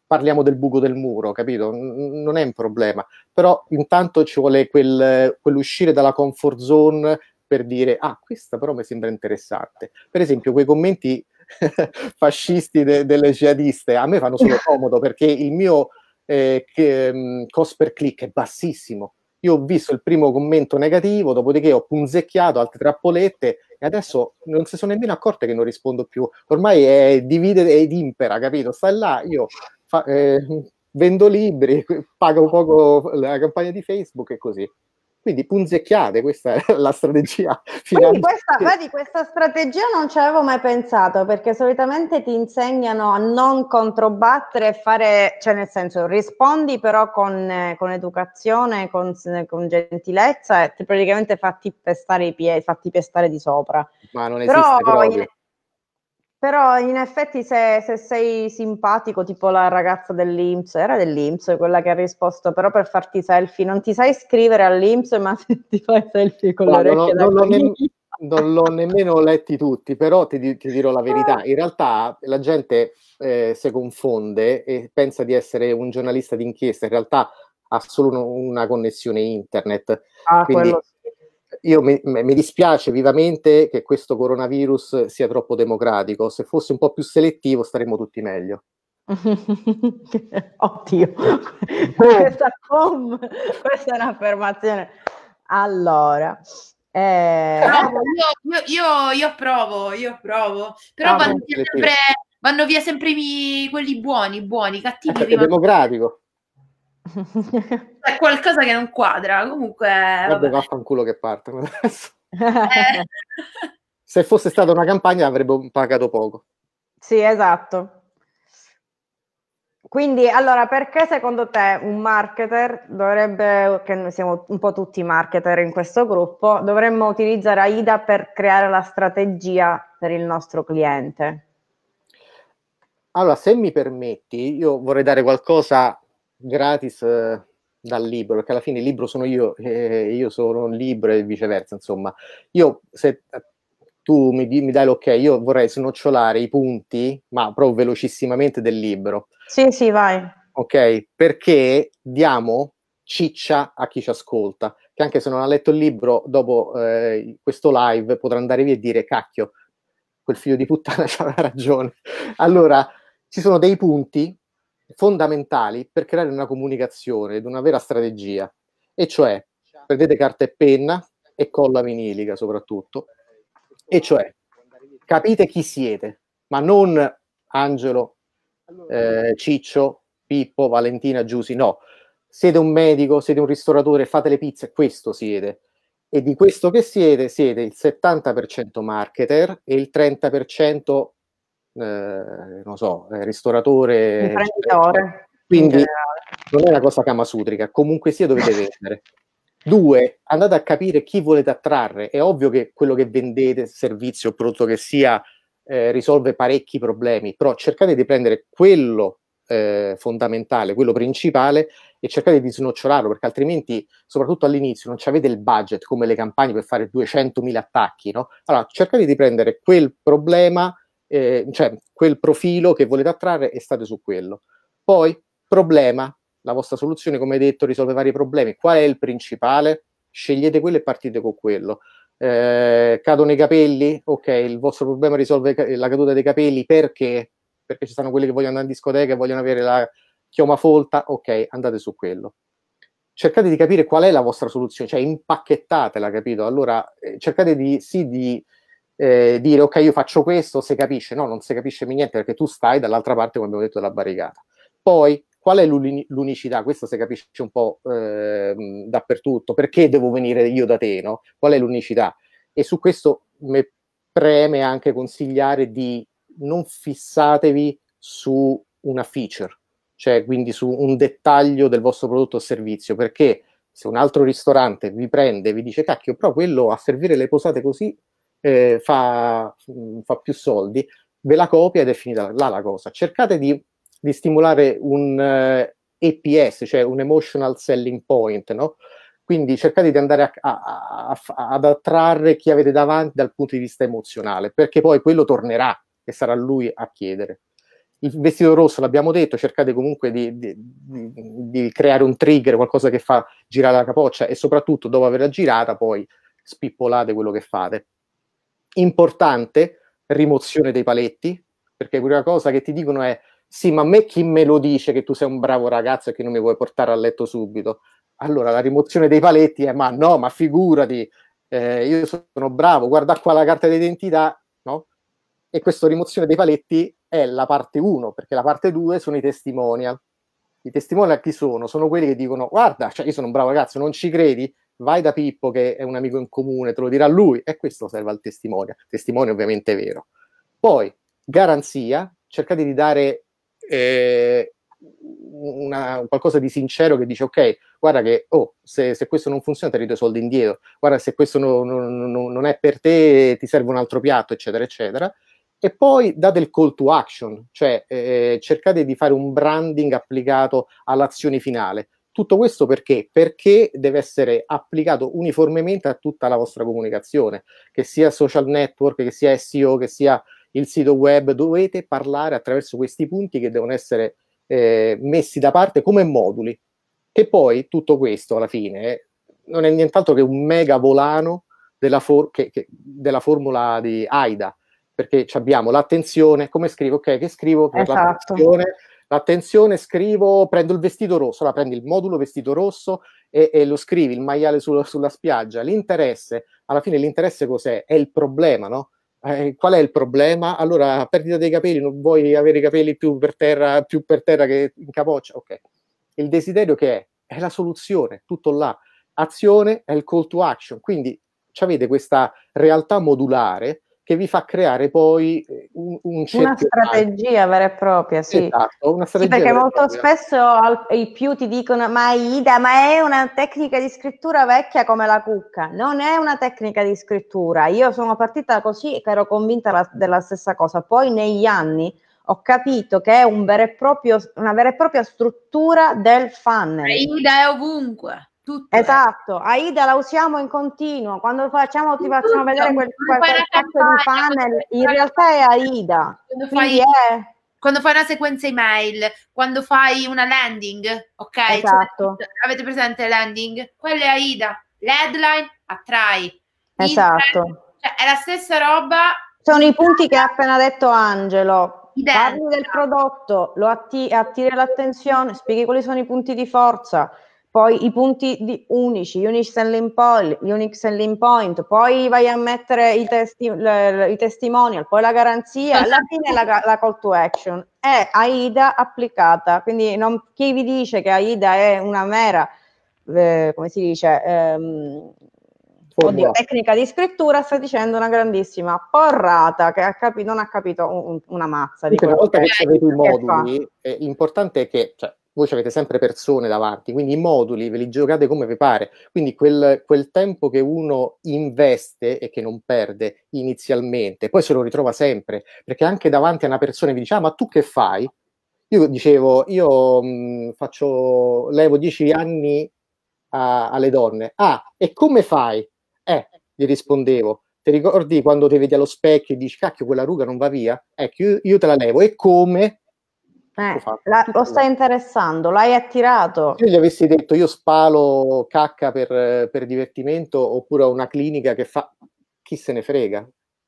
parliamo del buco del muro, capito? N- non è un problema, però intanto ci vuole quel, quell'uscire dalla comfort zone per dire ah, questa però mi sembra interessante. Per esempio, quei commenti fascisti de- delle jihadiste a me fanno solo comodo perché il mio eh, che, um, cost per click è bassissimo. Io ho visto il primo commento negativo, dopodiché ho punzecchiato altre trappolette e adesso non si sono nemmeno accorte che non rispondo più. Ormai è divide ed impera, capito? Stai là, io fa, eh, vendo libri, pago poco la campagna di Facebook e così. Quindi punzecchiate, questa è la strategia finale. Quindi questa, vedi, questa strategia non ci avevo mai pensato, perché solitamente ti insegnano a non controbattere e fare, cioè nel senso, rispondi però con, con educazione, con, con, gentilezza e praticamente fatti pestare i piedi, fatti pestare di sopra. Ma non esiste però, proprio. Però in effetti se, se, sei simpatico, tipo la ragazza dell'Inps, era dell'Inps quella che ha risposto, però per farti selfie, non ti sai scrivere all'Inps, ma se ti fai selfie con no, le no, no, non, non l'ho nemmeno letti tutti, però ti, ti, dirò la ah. verità. In realtà la gente eh, si confonde e pensa di essere un giornalista d'inchiesta, in realtà ha solo una connessione internet. Ah, Quindi, quello io mi, mi, dispiace vivamente che questo coronavirus sia troppo democratico, se fosse un po' più selettivo staremmo tutti meglio. Oddio, questa, com, questa è un'affermazione. Allora, eh... Provo, ah, io, io, io, provo, io provo, però ah, vanno, via sempre, vanno, via sempre, i, quelli buoni, buoni, cattivi. È democratico. C'è cioè, qualcosa che non quadra, comunque... Vabbè, vabbè vaffanculo che partono adesso. Eh. Se fosse stata una campagna avrebbe pagato poco. Sì, esatto. Quindi, allora, perché secondo te un marketer dovrebbe, che noi siamo un po' tutti marketer in questo gruppo, dovremmo utilizzare AIDA per creare la strategia per il nostro cliente? Allora, se mi permetti, io vorrei dare qualcosa gratis eh, dal libro, perché alla fine il libro sono io e eh, io sono un libro e viceversa, insomma. Io se eh, tu mi, mi dai l'ok, io vorrei snocciolare i punti, ma proprio velocissimamente del libro. Sì, sì, vai. Ok, perché diamo ciccia a chi ci ascolta, che anche se non ha letto il libro, dopo eh, questo live potrà andare via e dire cacchio, quel figlio di puttana c'ha ragione. Allora, ci sono dei punti fondamentali per creare una comunicazione ed una vera strategia. E cioè, prendete carta e penna e colla vinilica soprattutto, e cioè capite chi siete, ma non Angelo, eh, Ciccio, Pippo, Valentina, Giusi, no. Siete un medico, siete un ristoratore, fate le pizze, questo siete. E di questo che siete, siete il 70% marketer e il 30% eh, non so, eh, ristoratore. Imprenditore. Quindi non è una cosa camasutrica, comunque sia dovete vendere. Due, andate a capire chi volete attrarre. È ovvio che quello che vendete, servizio o prodotto che sia, eh, risolve parecchi problemi, però cercate di prendere quello eh, fondamentale, quello principale, e cercate di snocciolarlo, perché altrimenti, soprattutto all'inizio, non avete il budget come le campagne per fare 200.000 attacchi, no? Allora, cercate di prendere quel problema eh, cioè quel profilo che volete attrarre e state su quello. Poi, problema, la vostra soluzione, come detto, risolve vari problemi. Qual è il principale? Scegliete quello e partite con quello. Eh, cadono i capelli? Ok, il vostro problema risolve la caduta dei capelli perché? Perché ci sono quelli che vogliono andare in discoteca e vogliono avere la chioma folta? Ok, andate su quello. Cercate di capire qual è la vostra soluzione, cioè impacchettatela, capito? Allora eh, cercate di, sì, di eh, dire ok io faccio questo, se capisce, no, non si capisce niente perché tu stai dall'altra parte, come abbiamo detto, della barricata. Poi, qual è l'unicità? Questo si capisce un po' eh, dappertutto, perché devo venire io da te, no? Qual è l'unicità? E su questo mi preme anche consigliare di non fissatevi su una feature, cioè quindi su un dettaglio del vostro prodotto o servizio, perché se un altro ristorante vi prende e vi dice cacchio, però quello a servire le posate così eh, fa, mm, fa, più soldi, ve la copia ed è finita là la cosa. Cercate di, di stimolare un eh, EPS, cioè un emotional selling point, no? Quindi cercate di andare a, a, a, ad attrarre chi avete davanti dal punto di vista emozionale, perché poi quello tornerà e sarà lui a chiedere. Il vestito rosso l'abbiamo detto, cercate comunque di, di, di creare un trigger, qualcosa che fa girare la capoccia e soprattutto dopo averla girata poi spippolate quello che fate importante rimozione dei paletti, perché quella cosa che ti dicono è sì, ma a me chi me lo dice che tu sei un bravo ragazzo e che non mi vuoi portare a letto subito? Allora la rimozione dei paletti è ma no, ma figurati, eh, io sono bravo, guarda qua la carta d'identità, no? E questa rimozione dei paletti è la parte 1, perché la parte 2 sono i testimonial. I testimonial chi sono? Sono quelli che dicono guarda, cioè io sono un bravo ragazzo, non ci credi? vai da Pippo che è un amico in comune, te lo dirà lui e questo serve al testimone, testimone ovviamente vero. Poi, garanzia, cercate di dare eh, una, qualcosa di sincero che dice ok, guarda che oh, se, se questo non funziona ti rido i soldi indietro, guarda se questo no, no, no, non è per te ti serve un altro piatto, eccetera, eccetera. E poi date il call to action, cioè eh, cercate di fare un branding applicato all'azione finale. Tutto questo perché? Perché deve essere applicato uniformemente a tutta la vostra comunicazione, che sia social network, che sia SEO, che sia il sito web, dovete parlare attraverso questi punti che devono essere eh, messi da parte come moduli. Che poi tutto questo alla fine non è nient'altro che un mega volano della, for- che, che, della formula di AIDA, perché abbiamo l'attenzione, come scrivo, ok, che scrivo per esatto. l'attenzione attenzione, scrivo, prendo il vestito rosso, allora prendi il modulo vestito rosso e, e lo scrivi, il maiale su, sulla spiaggia. L'interesse, alla fine l'interesse cos'è? È il problema, no? Eh, qual è il problema? Allora, perdita dei capelli, non vuoi avere i capelli più per terra, più per terra che in capoccia? Ok. Il desiderio che è? È la soluzione, tutto là. Azione è il call to action, quindi avete questa realtà modulare che vi fa creare poi eh, un, un una strategia vera e propria, sì. Esatto, una strategia sì, perché molto spesso al, i più ti dicono "Ma Ida, ma è una tecnica di scrittura vecchia come la cucca". Non è una tecnica di scrittura. Io sono partita così che ero convinta la, della stessa cosa. Poi negli anni ho capito che è un proprio, una vera e propria struttura del funnel. Ida è ovunque. Tutto, esatto, Aida la usiamo in continuo, quando facciamo, ti facciamo tutto, vedere quel, quel, quel di panel, in realtà è Aida. Quando fai, è... quando fai, una sequenza email, quando fai una landing, ok? Cioè, esatto. Cioè, avete presente landing? Quello è Aida, l'headline attrai. Esatto. Cioè, è la stessa roba. Sono i punti che ha appena detto Angelo, Identica. parli del prodotto, lo atti- attiri l'attenzione, spieghi quali sono i punti di forza, poi i punti di unici, unix selling point, unique selling point, poi vai a mettere i, testi, le, i testimonial, poi la garanzia, alla fine la, la, call to action è AIDA applicata, quindi non, chi vi dice che AIDA è una mera, eh, come si dice, ehm, oddio, tecnica di scrittura sta dicendo una grandissima porrata che ha capi- non ha capito un, una mazza. Di una volta che sapete i moduli, l'importante è che cioè, voi avete sempre persone davanti, quindi i moduli ve li giocate come vi pare, quindi quel, quel, tempo che uno investe e che non perde inizialmente, poi se lo ritrova sempre, perché anche davanti a una persona vi dice, ah ma tu che fai? Io dicevo, io mh, mhmm, faccio, levo dieci anni a, alle donne, ah e come fai? Eh, gli rispondevo, ti ricordi quando ti vedi allo specchio e dici, cacchio quella ruga non va via? Ecco, io, io te la levo, e come? Eh, la, lo stai interessando, l'hai attirato. Se gli avessi detto io spalo cacca per, per divertimento oppure ho una clinica che fa, chi se ne frega?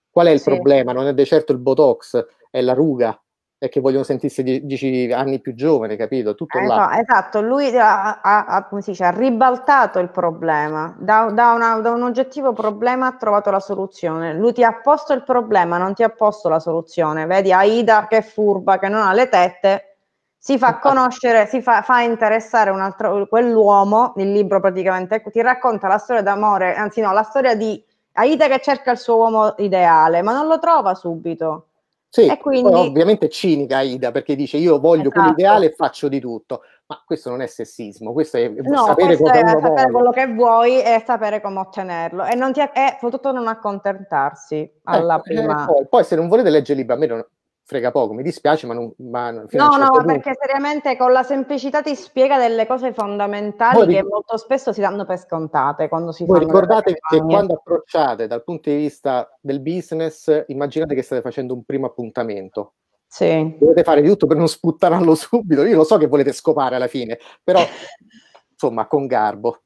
Qual è il sì. problema? Non è di certo il botox, è la ruga e che vogliono sentirsi die- dieci anni più giovane, capito? Tutto eh, là. No, esatto, esatto, lui ha, ha, dice, ha, ribaltato il problema, da, da, una, da, un oggettivo problema ha trovato la soluzione, lui ti ha posto il problema, non ti ha posto la soluzione, vedi Aida che è furba, che non ha le tette, si fa conoscere, si fa, fa interessare un altro, quell'uomo, il libro praticamente ti racconta la storia d'amore, anzi no, la storia di Aida che cerca il suo uomo ideale, ma non lo trova subito sì, quindi... ovviamente cinica Ida perché dice io voglio esatto. quell'ideale e faccio di tutto, ma questo non è sessismo, questo è no, sapere, questo è sapere quello che vuoi e sapere come ottenerlo e, non ti, e soprattutto non accontentarsi eh, alla eh, prima. Eh, poi, poi, se non volete leggere il libro, a me non, frega poco, mi dispiace, ma non... Ma no, certo no, punto. perché seriamente con la semplicità ti spiega delle cose fondamentali Voi, che molto spesso si danno per scontate quando si Voi Ricordate che quando approcciate dal punto di vista del business, immaginate che state facendo un primo appuntamento. Sì. Dovete fare di tutto per non sputtarlo subito. Io lo so che volete scopare alla fine, però insomma, con garbo.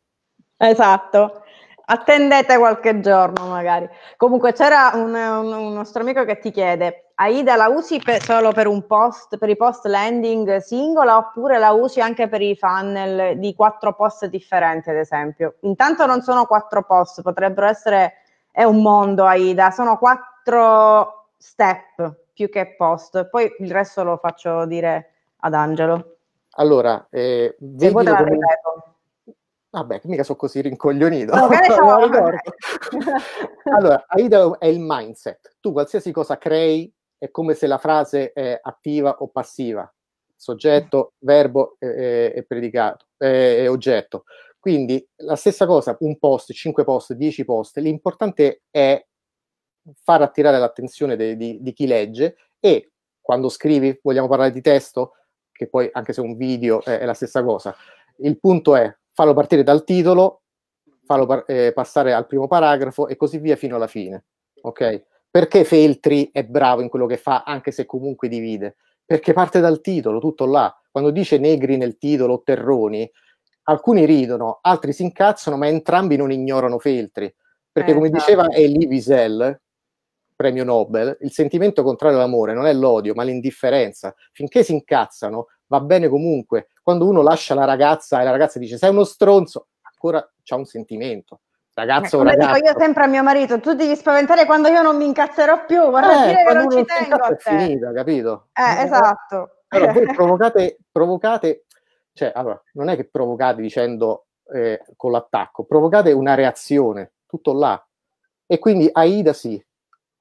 Esatto attendete qualche giorno magari. Comunque c'era un, un, un, nostro amico che ti chiede, Aida la usi per, solo per, un post, per i post landing singola oppure la usi anche per i funnel di quattro post differenti, ad esempio? Intanto non sono quattro post, potrebbero essere, è un mondo Aida, sono quattro step più che post, poi il resto lo faccio dire ad Angelo. Allora, eh, e come... ripeto. Vabbè, mica sono così rincoglionito. No, allora, Aida è il mindset. Tu qualsiasi cosa crei, è come se la frase è attiva o passiva, soggetto, verbo e, e predicato, e oggetto. Quindi la stessa cosa, un post, cinque post, dieci post, l'importante è far attirare l'attenzione de, di, di, chi legge e quando scrivi, vogliamo parlare di testo, che poi anche se un video è, è la stessa cosa, il punto è farlo partire dal titolo, farlo par- eh, passare al primo paragrafo e così via fino alla fine. Ok? Perché Feltri è bravo in quello che fa, anche se comunque divide? Perché parte dal titolo, tutto là. Quando dice Negri nel titolo Terroni, alcuni ridono, altri si incazzano, ma entrambi non ignorano Feltri. Perché, eh, come esatto. diceva Elie Wiesel, premio Nobel, il sentimento contrario all'amore non è l'odio, ma l'indifferenza. Finché si incazzano, va bene comunque. Quando uno lascia la ragazza e la ragazza dice sei uno stronzo, ancora c'è un sentimento. Ragazzo, eh, Come ragazzo. dico io sempre a mio marito, tu devi spaventare quando io non mi incazzerò più, vorrei eh, dire che non ci tengo a te. È finita, capito? Eh, eh esatto. Allora, voi provocate, provocate, cioè, allora, non è che provocate dicendo eh, con l'attacco, provocate una reazione, tutto là. E quindi Aida sì,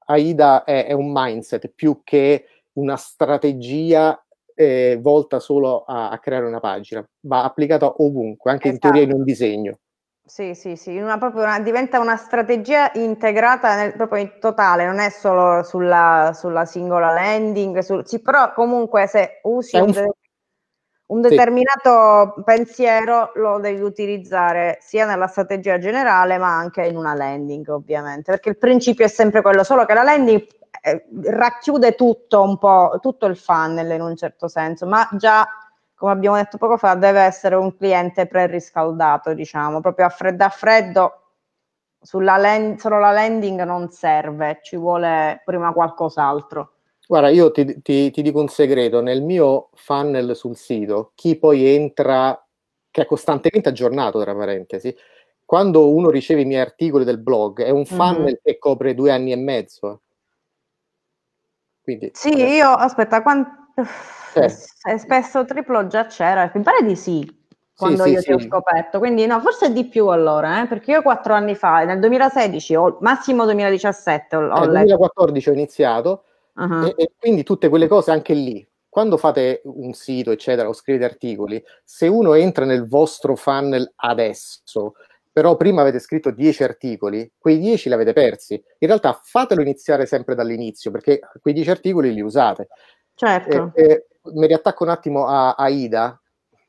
Aida è, è un mindset più che una strategia eh, volta solo a, a, creare una pagina, va applicata ovunque, anche esatto. in teoria in un esatto. disegno. Sì, sì, sì, una, proprio una, diventa una strategia integrata nel, proprio in totale, non è solo sulla, sulla singola landing, sul, sì, però comunque se usi un, de- un, determinato sì. pensiero lo devi utilizzare sia nella strategia generale ma anche in una landing ovviamente, perché il principio è sempre quello, solo che la landing eh, racchiude tutto un po', tutto il funnel in un certo senso, ma già come abbiamo detto poco fa, deve essere un cliente preriscaldato, diciamo, proprio a freddo a freddo. Sulla land, solo la landing non serve, ci vuole prima qualcos'altro. Guarda, io ti, ti, ti, dico un segreto, nel mio funnel sul sito, chi poi entra, che è costantemente aggiornato, tra parentesi, quando uno riceve i miei articoli del blog, è un mhm. funnel mm-hmm. che copre due anni e mezzo. Quindi, sì, adesso. io, aspetta, quanto sì. spesso triplo già c'era, mi pare di sì quando sì, io sì, ti ho scoperto, quindi no, forse di più allora, eh? perché io quattro anni fa, nel 2016 o massimo 2017 ho, ho Nel eh, 2014 ho iniziato uh-huh. e, e quindi tutte quelle cose anche lì, quando fate un sito, eccetera, o scrivete articoli, se uno entra nel vostro funnel adesso, però prima avete scritto 10 articoli, quei 10 li avete persi. In realtà fatelo iniziare sempre dall'inizio, perché quei 10 articoli li usate. Certo. Eh, eh, mi riattacco un attimo a, a Ida,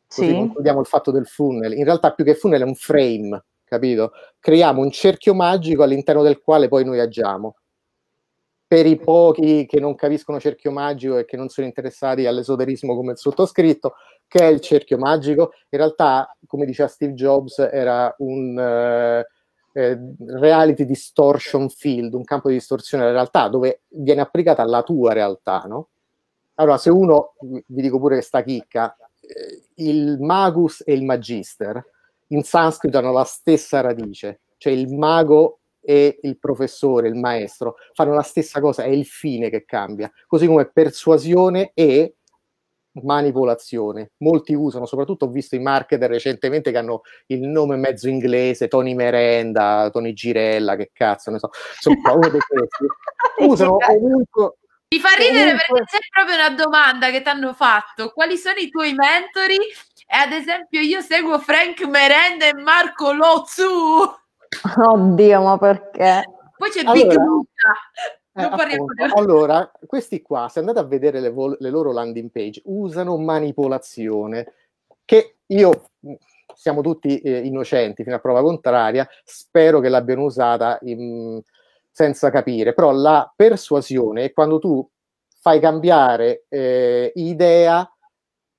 così sì. concludiamo il fatto del funnel. In realtà più che funnel è un frame, capito? Creiamo un cerchio magico all'interno del quale poi noi agiamo. Per i pochi che non capiscono cerchio magico e che non sono interessati all'esoterismo come il sottoscritto, che è il cerchio magico? In realtà, come diceva Steve Jobs, era un eh, eh, reality distortion field, un campo di distorsione della realtà dove viene applicata la tua realtà, no? Allora, se uno, vi dico pure che sta chicca, eh, il magus e il magister in sanscrito hanno la stessa radice, cioè il mago e il professore, il maestro, fanno la stessa cosa, è il fine che cambia, così come persuasione e manipolazione. Molti usano, soprattutto ho visto i marketer recentemente che hanno il nome mezzo inglese, Tony Merenda, Tony Girella, che cazzo, ne so, insomma, uno di questi. Usano ovunque, mi fa ridere perché c'è proprio una domanda che ti hanno fatto. Quali sono i tuoi mentori? E ad esempio io seguo Frank Merenda e Marco Lozu. Oddio, ma perché? Poi c'è allora, Big Luca. Eh, Allora, questi qua, se andate a vedere le, vol- le loro landing page, usano manipolazione che io mm, siamo tutti eh, innocenti fino a prova contraria, spero che l'abbiano usata in, senza capire, però la persuasione è quando tu fai cambiare eh, idea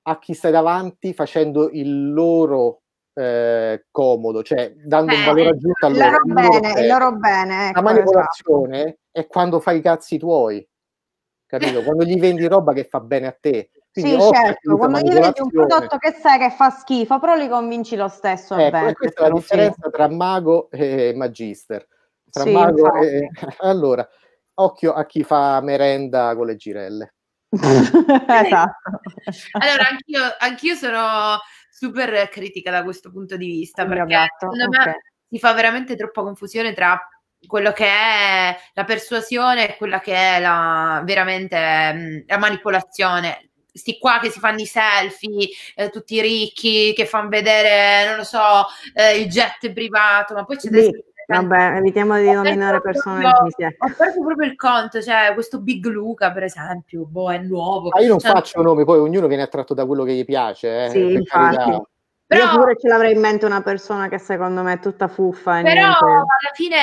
a chi stai davanti facendo il loro eh, comodo, cioè dando eh, un valore aggiunto al loro, loro bene. bene. Loro bene ecco, la manipolazione esatto. è quando fai i cazzi tuoi, capito? quando gli vendi roba che fa bene a te. Quindi sì, certo, quando gli vendi un prodotto che sai che fa schifo, però li convinci lo stesso. Ecco, bene, questa è la differenza sì. tra mago e magister. Tra sì, mago e... Allora, occhio a chi fa merenda con le girelle. esatto. Allora, anch'io, anch'io, sono super critica da questo punto di vista, perché esatto, secondo okay. me si fa veramente troppa confusione tra quello che è la persuasione e quella che è la, veramente mm, la manipolazione. Sti qua che si fanno i selfie, eh, tutti ricchi, che fanno vedere, non lo so, eh, il jet privato, ma poi c'è... Lì. Vabbè, evitiamo di nominare persone Ho perso proprio il conto, cioè questo Big Luca, per esempio, boh, è nuovo. Ma ah, io non cioè, faccio nomi, poi ognuno viene attratto da quello che gli piace. Eh, sì, infatti. Carità. Però, Io pure ce l'avrei in mente una persona che secondo me è tutta fuffa. però niente. alla fine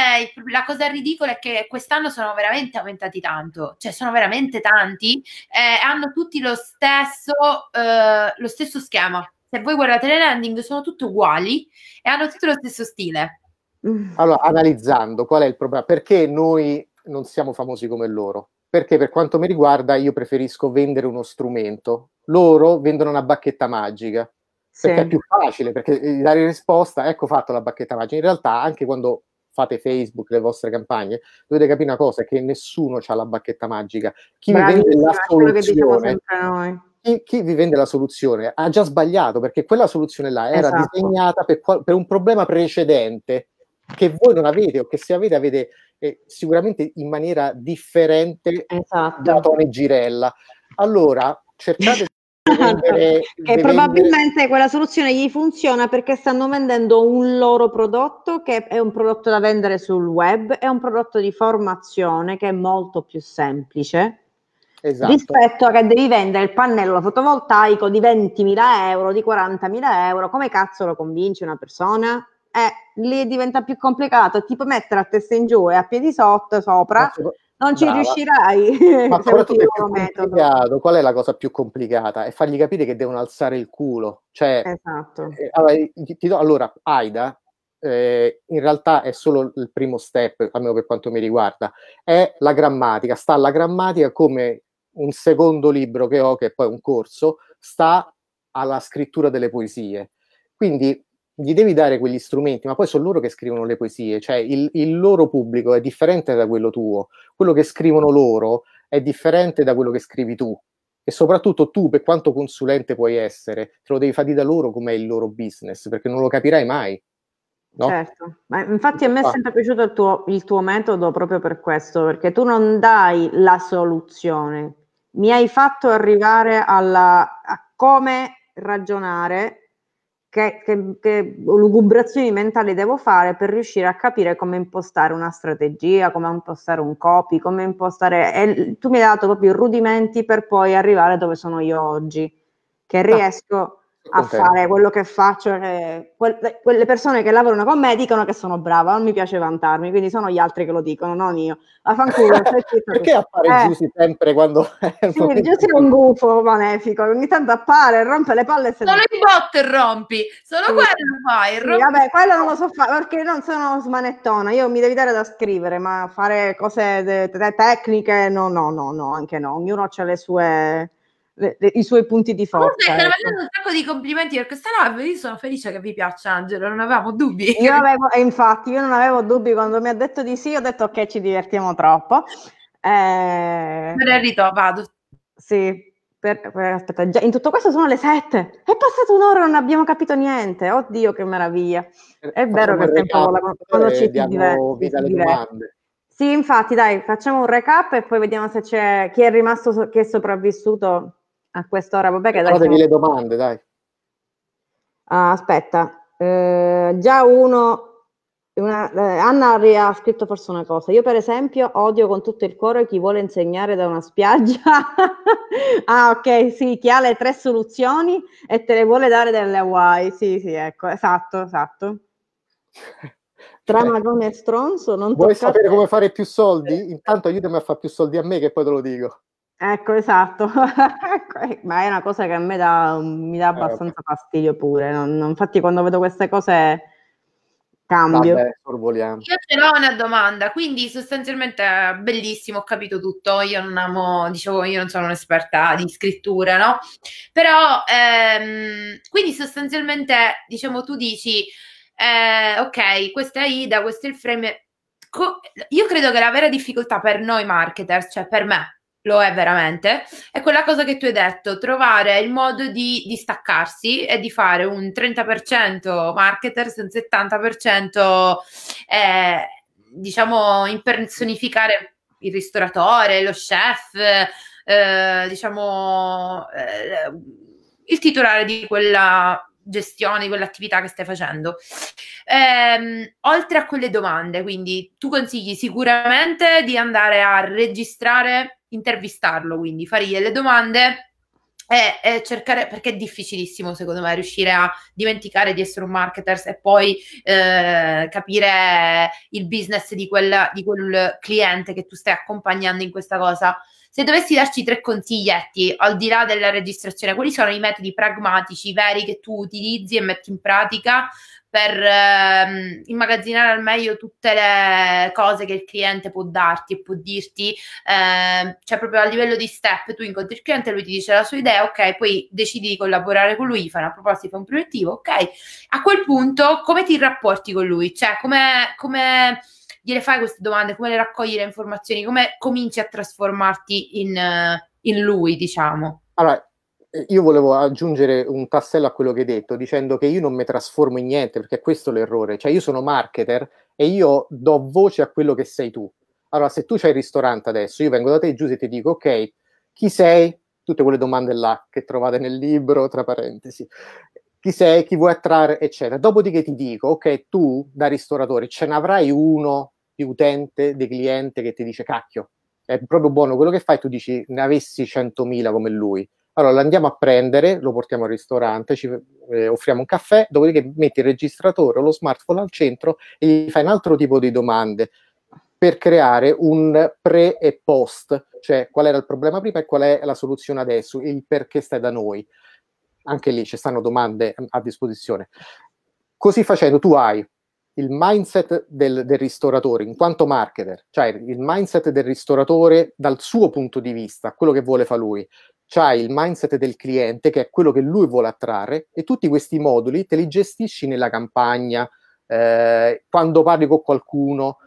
la cosa ridicola è che quest'anno sono veramente aumentati tanto, cioè sono veramente tanti eh, hanno tutti lo stesso, eh, lo stesso schema. Se voi guardate le landing sono tutte uguali e hanno tutto lo stesso stile. Mm. Allora, analizzando qual è il problema, perché noi non siamo famosi come loro? Perché per quanto mi riguarda io preferisco vendere uno strumento, loro vendono una bacchetta magica. Sì. Perché è più facile, perché eh, dare risposta, ecco fatto la bacchetta magica. In realtà anche quando fate Facebook, le vostre campagne, dovete capire una cosa, che nessuno ha la bacchetta magica. Chi Bravi, vi vende la diciamo soluzione... Chi, chi, vi vende la soluzione ha già sbagliato perché quella soluzione là era esatto. disegnata per, per, un problema precedente che voi non avete o che se avete avete eh, sicuramente in maniera differente esatto. da Tone Girella. Allora, cercate di esatto. vendere, che di probabilmente vendere... quella soluzione gli funziona perché stanno vendendo un loro prodotto che è un prodotto da vendere sul web, è un prodotto di formazione che è molto più semplice. Esatto. rispetto a che devi vendere il pannello fotovoltaico di 20.000 euro, di 40.000 euro, come cazzo lo convinci una persona? eh, lì diventa più complicato, tipo mettere a testa in giù e a piedi sotto, sopra, non ci riuscirai. Ma soprattutto è più complicato, qual è la cosa più complicata? È fargli capire che devono alzare il culo. Cioè, esatto. Eh, allora, do, allora, Aida eh, in realtà è solo il primo step, almeno per quanto mi riguarda, è la grammatica, sta alla grammatica come un secondo libro che ho, che è poi un corso, sta alla scrittura delle poesie. Quindi gli devi dare quegli strumenti, ma poi sono loro che scrivono le poesie, cioè il, il, loro pubblico è differente da quello tuo, quello che scrivono loro è differente da quello che scrivi tu. E soprattutto tu, per quanto consulente puoi essere, te lo devi fare da loro come è il loro business, perché non lo capirai mai. No? Certo, ma infatti a me è ah. sempre piaciuto il tuo, il tuo metodo proprio per questo, perché tu non dai la soluzione, mi hai fatto arrivare alla, a come ragionare che, che, che, lugubrazioni mentali devo fare per riuscire a capire come impostare una strategia, come impostare un copy, come impostare... E tu mi hai dato proprio i rudimenti per poi arrivare dove sono io oggi, che riesco a okay. fare quello che faccio. Che eh, que- quelle persone che lavorano con me dicono che sono brava, non mi piace vantarmi, quindi sono gli altri che lo dicono, non io. Ma fanculo, perché appare eh, Giussi sempre quando è sì, Giussi è un gufo malefico, ogni tanto appare, rompe le palle se Solo i il bot rompi, solo sì. quello fai. Sì, vabbè, quello non lo so fare perché non sono smanettona, io mi devi dare da scrivere, ma fare cose de- de- tecniche no, no, no, no, anche no, ognuno ha le sue le, le, i suoi punti di forza. Comunque, ecco. un sacco di complimenti per questa Io sono felice che vi piaccia, Angelo. Non avevamo dubbi. Io avevo, eh, infatti, io non avevo dubbi quando mi ha detto di sì. Ho detto che ci divertiamo troppo. Eh... il rito, vado. Sì. Per, per, aspetta, già, in tutto questo sono le sette. È passata un'ora e non abbiamo capito niente. Oddio, che meraviglia. Eh, è vero che il tempo vola quando eh, ci si Sì, infatti, dai, facciamo un recap e poi vediamo se c'è chi è rimasto, chi è sopravvissuto a quest'ora. Vabbè, che Fatevi le domande, dai. Ah, aspetta, eh, già uno. Una, eh, Anna ha scritto forse una cosa. Io, per esempio, odio con tutto il cuore chi vuole insegnare da una spiaggia. ah, ok, sì, chi ha le tre soluzioni e te le vuole dare delle Hawaii. Sì, sì, ecco, esatto, esatto. Tra Magone e Stronzo, non Vuoi toccate... sapere come fare più soldi? Intanto aiutami a fare più soldi a me, che poi te lo dico. Ecco, esatto, eh, ma è una cosa che a me dà, mi dà eh, abbastanza fastidio pure. Non, non, infatti quando vedo queste cose cambio. Vabbè, io però ho una domanda, quindi sostanzialmente eh, bellissimo, ho capito tutto, io non amo, dicevo, io non sono un'esperta di scrittura, no? Però, ehm, quindi sostanzialmente, diciamo, tu dici, eh, ok, questa è Ida, questo è il frame. Co- io credo che la vera difficoltà per noi marketer, cioè per me, lo è veramente, è quella cosa che tu hai detto, trovare il modo di distaccarsi e di fare un 30% marketers, un 70% eh, diciamo impersonificare il ristoratore, lo chef, eh, diciamo eh, il titolare di quella gestione di quell'attività che stai facendo. Ehm, oltre a quelle domande, quindi tu consigli sicuramente di andare a registrare, intervistarlo, quindi fargli delle domande e, e, cercare, perché è difficilissimo secondo me riuscire a dimenticare di essere un marketer e poi eh, capire il business di, quella, di quel cliente che tu stai accompagnando in questa cosa se dovessi darci tre consiglietti, al di là della registrazione, quali sono i metodi pragmatici, veri che tu utilizzi e metti in pratica per ehm, immagazzinare al meglio tutte le cose che il cliente può darti e può dirti, ehm, cioè proprio a livello di step, tu incontri il cliente, lui ti dice la sua idea, ok, poi decidi di collaborare con lui, fai una proposta, fai un progettivo, ok. A quel punto come ti rapporti con lui? Cioè come, come gliele fai queste domande, come le raccogli le informazioni, come cominci a trasformarti in, eh, in lui, diciamo. Allora, eh, io volevo aggiungere un tassello a quello che hai detto, dicendo che io non mi trasformo in niente, perché questo è l'errore. Cioè, io sono marketer e io do voce a quello che sei tu. Allora, se tu c'hai il ristorante adesso, io vengo da te, Giuse, e ti dico, ok, chi sei? Tutte quelle domande là che trovate nel libro, tra parentesi chi sei, chi vuoi attrarre, eccetera. Dopodiché ti dico, ok, tu da ristoratore ce n'avrai uno di utente, di cliente che ti dice cacchio, è proprio buono quello che fai, tu dici ne avessi 100.000 come lui. Allora lo andiamo a prendere, lo portiamo al ristorante, ci, eh, offriamo un caffè, dopodiché metti il registratore o lo smartphone al centro e gli fai un altro tipo di domande per creare un pre e post, cioè qual era il problema prima e qual è la soluzione adesso, il perché stai da noi anche lì ci stanno domande a disposizione. Così facendo tu hai il mindset del, del, ristoratore in quanto marketer, cioè il mindset del ristoratore dal suo punto di vista, quello che vuole fa lui, c'hai il mindset del cliente che è quello che lui vuole attrarre e tutti questi moduli te li gestisci nella campagna, eh, quando parli con qualcuno,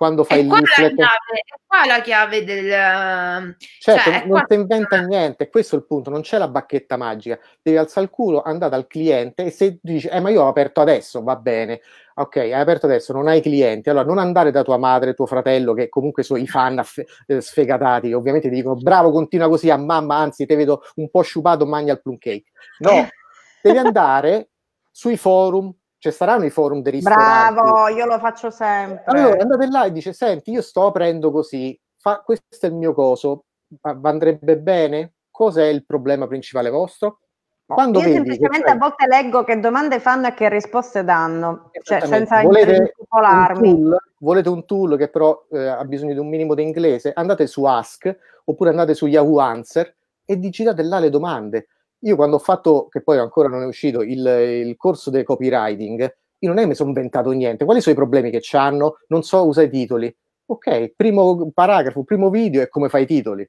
quando fai il leaflet. è qua la chiave del... Certo, cioè, cioè non ti inventa una... niente, questo è il punto, non c'è la bacchetta magica, devi alzare il culo, andare dal cliente e se dici, eh ma io ho aperto adesso, va bene, ok, hai aperto adesso, non hai clienti, allora non andare da tua madre, tuo fratello, che comunque sono i fan aff- eh, sfegatati, ovviamente ti dicono, bravo, continua così, a mamma, anzi, te vedo un po' sciupato, mangia il plum cake. No, devi andare sui forum, ci saranno i forum dei ristoranti. Bravo, io lo faccio sempre. Allora andate là e dice: Senti, io sto aprendo così, fa, questo è il mio coso, andrebbe bene? Cos'è il problema principale vostro? Quando io vedi, semplicemente cioè, a volte leggo che domande fanno e che risposte danno, cioè senza volete un, tool, volete un tool che però eh, ha bisogno di un minimo di inglese? Andate su Ask oppure andate su Yahoo Answer e digitate là le domande io quando ho fatto, che poi ancora non è uscito, il, il corso del copywriting, io non è che mi sono inventato niente. Quali sono i problemi che hanno? Non so, usa i titoli. Ok, primo paragrafo, primo video è come fai i titoli.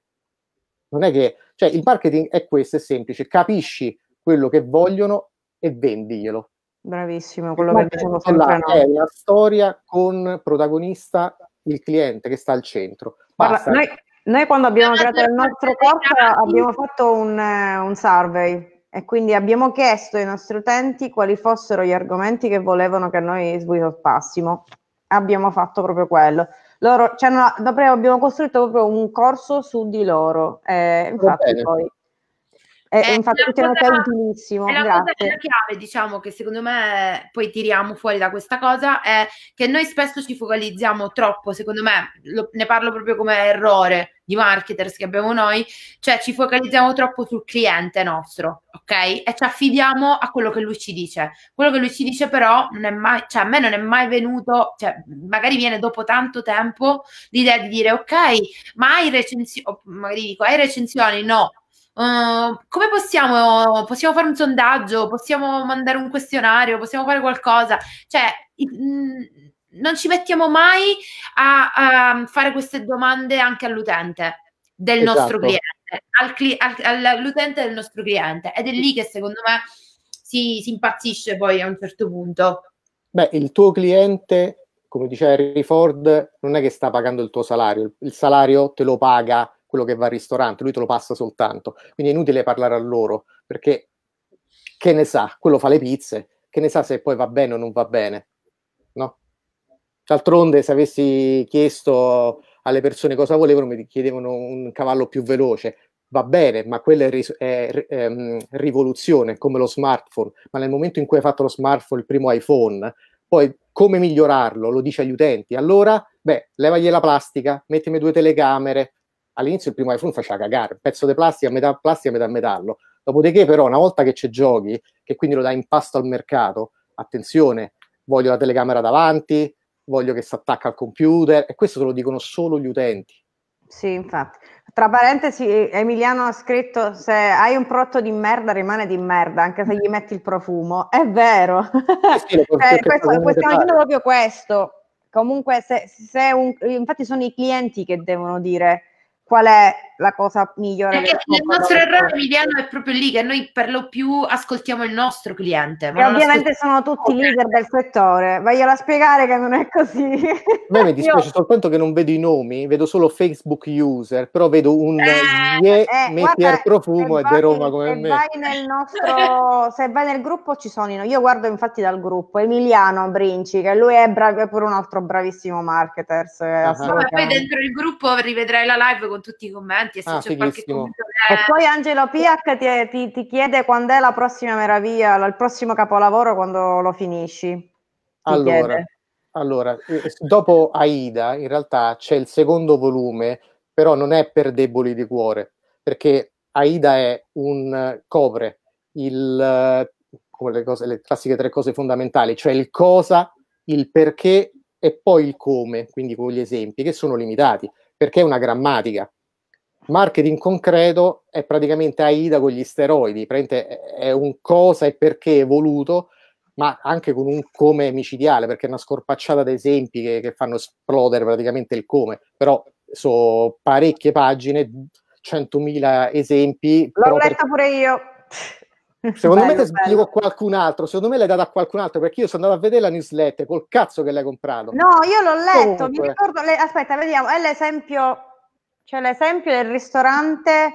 Non è che, cioè, il marketing è questo, è semplice. Capisci quello che vogliono e vendiglielo. Bravissimo, quello che diciamo sempre È una storia con protagonista il cliente che sta al centro. Basta. Parla, noi noi quando abbiamo creato il nostro corpo abbiamo fatto un, eh, un survey e quindi abbiamo chiesto ai nostri utenti quali fossero gli argomenti che volevano che noi sviluppassimo. Abbiamo fatto proprio quello. Loro, cioè, no, abbiamo costruito proprio un corso su di loro. Eh, infatti poi... Eh, eh, infatti è una cosa, è utilissimo. È la, cosa, è chiave, diciamo, che secondo me poi tiriamo fuori da questa cosa è che noi spesso ci focalizziamo troppo, secondo me, lo, ne parlo proprio come errore, di marketers che abbiamo noi, cioè ci focalizziamo troppo sul cliente nostro, ok? E ci affidiamo a quello che lui ci dice. Quello che lui ci dice però non è mai, cioè a me non è mai venuto, cioè magari viene dopo tanto tempo l'idea di dire ok, ma hai recensioni, magari dico hai recensioni? No, Uh, come possiamo, possiamo fare un sondaggio, possiamo mandare un questionario, possiamo fare qualcosa. Cioè, mh, mhmm, non ci mettiamo mai a, a fare queste domande anche all'utente del esatto. nostro cliente, al cli- al, all'utente del nostro cliente. Ed è lì che secondo me si, si impazzisce poi a un certo punto. Beh, il tuo cliente, come diceva Henry Ford, non è che sta pagando il tuo salario, il salario te lo paga quello che va al ristorante, lui te lo passa soltanto. Quindi è inutile parlare a loro, perché che ne sa, quello fa le pizze, che ne sa se poi va bene o non va bene. No? D'altronde, se avessi chiesto alle persone cosa volevano, mi chiedevano un cavallo più veloce. Va bene, ma quella è, ris- è, ehm, è um, rivoluzione, come lo smartphone. Ma nel momento in cui hai fatto lo smartphone, il primo iPhone, poi come migliorarlo? Lo dice agli utenti. Allora, beh, levagli la plastica, mettimi due telecamere. All'inizio il primo iPhone faceva cagare, pezzo di plastica, metà plastica, metà metallo. Dopodiché, però, una volta che c'è giochi, che quindi lo dai in pasto al mercato, attenzione, voglio la telecamera davanti, voglio che si attacca al computer e questo te lo dicono solo gli utenti. Sì, infatti. Tra parentesi, Emiliano ha scritto: Se hai un prodotto di merda, rimane di merda, anche se gli metti il profumo. È vero, sì, eh, questo, stiamo dicendo proprio questo. Comunque, se, se un, infatti, sono i clienti che devono dire qual è la cosa migliore. Perché il nostro errore, Emiliano, è proprio lì che noi per lo più ascoltiamo il nostro cliente. e ovviamente ascoltiamo... sono tutti leader del settore, voglio la spiegare che non è così. A mi dispiace Io... soltanto che non vedo i nomi, vedo solo Facebook user, però vedo un eh, yeah, eh, eh metti al profumo e di Roma come se me. Vai nel nostro, se vai nel gruppo ci sono Io guardo infatti dal gruppo Emiliano Brinci, che lui è, bravi, è pure un altro bravissimo marketer. Uh-huh. Eh, ah, ah. Poi dentro il gruppo rivedrai la live con tutti i commenti e se ah, c'è qualche commento E poi Angelo PH ti, ti, ti, chiede quando è la prossima meraviglia, il prossimo capolavoro quando lo finisci. allora, allora, eh, dopo Aida in realtà c'è il secondo volume, però non è per deboli di cuore, perché Aida è un eh, copre il, eh, come le, cose, le classiche tre cose fondamentali, cioè il cosa, il perché e poi il come, quindi con gli esempi che sono limitati perché è una grammatica. Marketing concreto è praticamente AIDA con gli steroidi, è un cosa e perché è evoluto, ma anche con un come micidiale, perché è una scorpacciata di esempi che, che fanno esplodere praticamente il come, però sono parecchie pagine, 100.000 esempi. L'ho letta per... pure io. Secondo bello, me te sbaglio qualcun altro, secondo me l'hai data a qualcun altro perché io sono andato a vedere la newsletter col cazzo che l'hai comprato. No, io l'ho letto, Comunque. mi ricordo, le, aspetta, vediamo, è l'esempio, cioè l'esempio del ristorante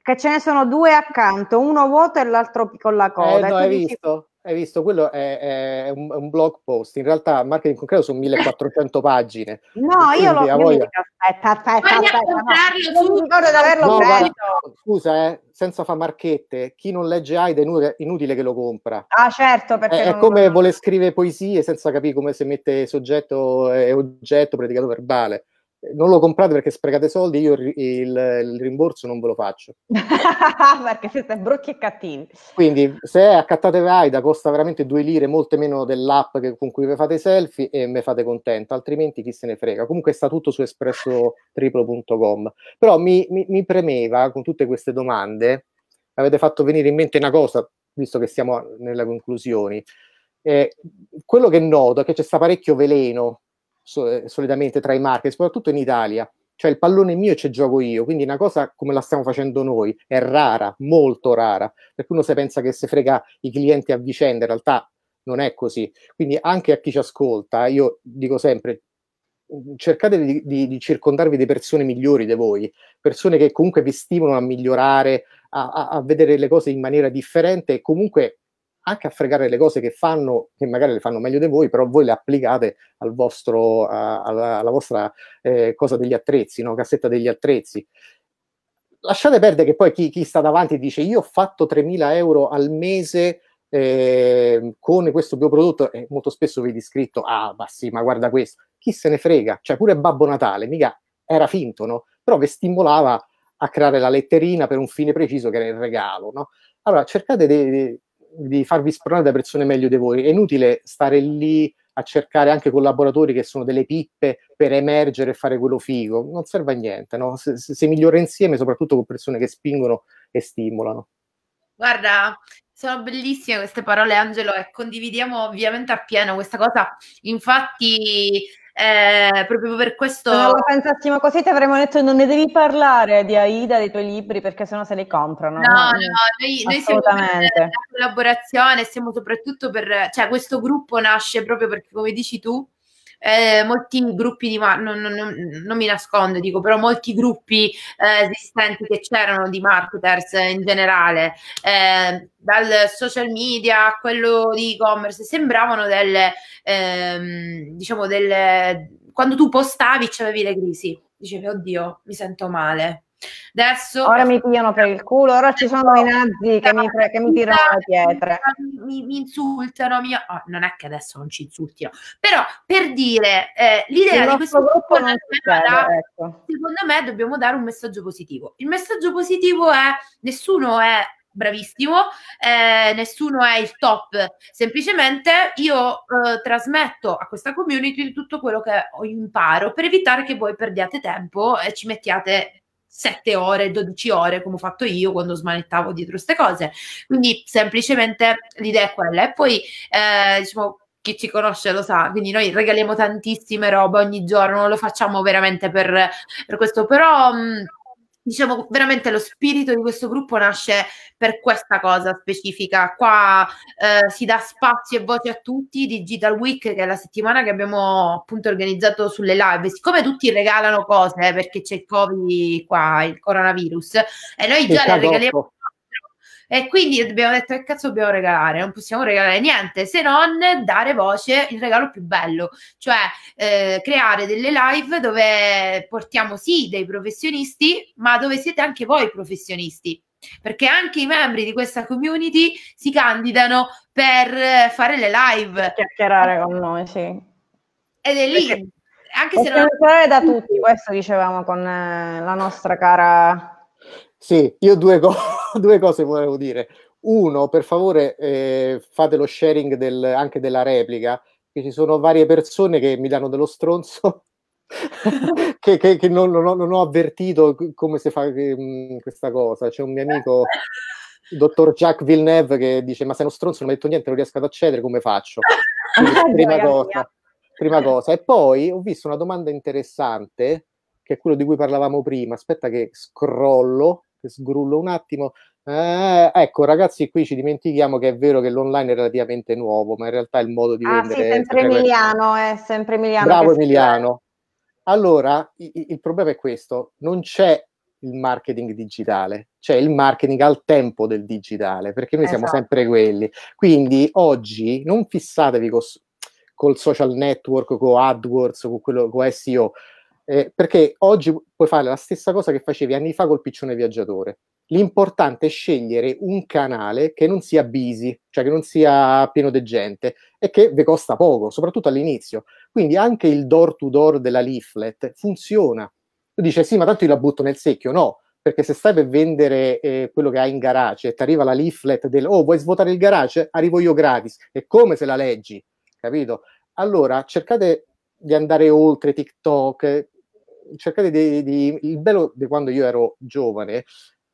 che ce ne sono due accanto, uno vuoto e l'altro con la coda. Eh, no, hai dici, visto? Hai visto, quello è, è, un, un, blog post, in realtà marketing concreto sono 1400 pagine. No, io lo voglio... voglia... aspetta, aspetta, aspetta, no. non mi ricordo di averlo no, guarda, scusa, eh, senza fa marchette, chi non legge AIDA è inutile che lo compra. Ah, certo, perché è, non... è come vuole scrivere poesie senza capire come si mette soggetto e eh, oggetto, predicato verbale non lo comprate perché sprecate soldi, io il, il rimborso non ve lo faccio. perché siete brocchi e cattivi. Quindi se accattate Vaida costa veramente due lire, molte meno dell'app che, con cui vi fate i selfie e me fate contento, altrimenti chi se ne frega. Comunque sta tutto su espressotriplo.com. Però mi, mi, mi premeva con tutte queste domande, avete fatto venire in mente una cosa, visto che siamo nelle conclusioni. Eh, quello che noto è che c'è sta parecchio veleno so, eh, solitamente tra i market, soprattutto in Italia. Cioè il pallone mio e ci gioco io, quindi una cosa come la stiamo facendo noi è rara, molto rara, perché uno si pensa che se frega i clienti a vicenda, in realtà non è così. Quindi anche a chi ci ascolta, io dico sempre, cercate di, di, di circondarvi di persone migliori di voi, persone che comunque vi stimolano a migliorare, a, a, a vedere le cose in maniera differente e comunque anche a fregare le cose che fanno, che magari le fanno meglio di voi, però voi le applicate al vostro, uh, alla, alla, vostra eh, cosa degli attrezzi, no? cassetta degli attrezzi. Lasciate perdere che poi chi, chi sta davanti dice io ho fatto 3.000 euro al mese eh, con questo bioprodotto e molto spesso vedi scritto ah ma sì ma guarda questo, chi se ne frega, cioè pure Babbo Natale, mica era finto, no? però vi stimolava a creare la letterina per un fine preciso che era il regalo. No? Allora cercate di di farvi spronare da persone meglio di voi. È inutile stare lì a cercare anche collaboratori che sono delle pippe per emergere e fare quello figo. Non serve a niente, no? si, si migliora insieme, soprattutto con persone che spingono e stimolano. Guarda, sono bellissime queste parole, Angelo, e condividiamo ovviamente appieno questa cosa. Infatti eh, proprio per questo... Se non lo pensassimo così ti avremmo detto non ne devi parlare di Aida, dei tuoi libri, perché sennò se li comprano. No, no, no noi, noi siamo per la collaborazione, siamo soprattutto per... cioè questo gruppo nasce proprio perché, come dici tu, eh, molti gruppi di marchi, non, non, non, mi nascondo, dico, però molti gruppi eh, esistenti che c'erano di marketers in generale, eh, dal social media a quello di e-commerce, sembravano delle, ehm, diciamo, delle... Quando tu postavi c'avevi le crisi, dicevi, oddio, mi sento male, Adesso, ora mi pigliano per il culo, ora ci sono i nazi che mi, che mi tirano le pietre. Mi, mi insultano, mi... Oh, non è che adesso non ci insultino, però per dire eh, l'idea il di questo gruppo, non succede, da, ecco. secondo me dobbiamo dare un messaggio positivo. Il messaggio positivo è nessuno è bravissimo, eh, nessuno è il top, semplicemente io eh, trasmetto a questa community tutto quello che ho imparo per evitare che voi perdiate tempo e ci mettiate 7 ore, 12 ore come ho fatto io quando smanettavo dietro queste cose. Quindi semplicemente l'idea è quella. E poi eh, diciamo chi ci conosce lo sa, quindi noi regaliamo tantissime robe ogni giorno, lo facciamo veramente per, per questo, però... Mh, mm, diciamo veramente lo spirito di questo gruppo nasce per questa cosa specifica. Qua eh, si dà spazio e voce a tutti, Digital Week che è la settimana che abbiamo appunto organizzato sulle live, siccome tutti regalano cose perché c'è il Covid qua, il coronavirus e noi già le regaliamo e quindi abbiamo detto che eh, cazzo dobbiamo regalare? Non possiamo regalare niente se non dare voce il regalo più bello, cioè eh, creare delle live dove portiamo sì dei professionisti, ma dove siete anche voi professionisti perché anche i membri di questa community si candidano per fare le live. Chiacchierare con noi, sì. Ed è lì. Perché anche se non... da tutti, questo dicevamo con eh, la nostra cara sì, io due, co- due cose volevo dire. Uno, per favore, eh, fate lo sharing del, anche della replica, che ci sono varie persone che mi danno dello stronzo. che, che, che non, non, ho, non, ho, avvertito come si fa che, mh, mm, questa cosa. C'è un mio amico, il dottor Jacques Villeneuve, che dice: Ma sei uno stronzo, non mi ha detto niente, non riesco ad accedere, come faccio? prima, cosa, prima cosa. E poi ho visto una domanda interessante, che è quello di cui parlavamo prima. Aspetta, che scrollo sgrullo un attimo. Eh, ecco, ragazzi, qui ci dimentichiamo che è vero che l'online è relativamente nuovo, ma in realtà il modo di ah, vendere sì, sempre è Emiliano, è eh, sempre Emiliano. Bravo Emiliano. Allora, i- il problema è questo, non c'è il marketing digitale, c'è il marketing al tempo del digitale, perché noi esatto. siamo sempre quelli. Quindi oggi non fissatevi cos- col social network, con AdWords, con, quello, con SEO, eh, perché oggi puoi fare la stessa cosa che facevi anni fa col piccione viaggiatore. L'importante è scegliere un canale che non sia busy, cioè che non sia pieno di gente e che vi costa poco, soprattutto all'inizio. Quindi anche il door-to-door della leaflet funziona. Tu dici sì, ma tanto io la butto nel secchio. No, perché se stai per vendere eh, quello che hai in garage e ti arriva la leaflet del oh vuoi svuotare il garage? Arrivo io gratis. E come se la leggi, capito? Allora cercate di andare oltre TikTok, cercate di, di, Il bello di quando io ero giovane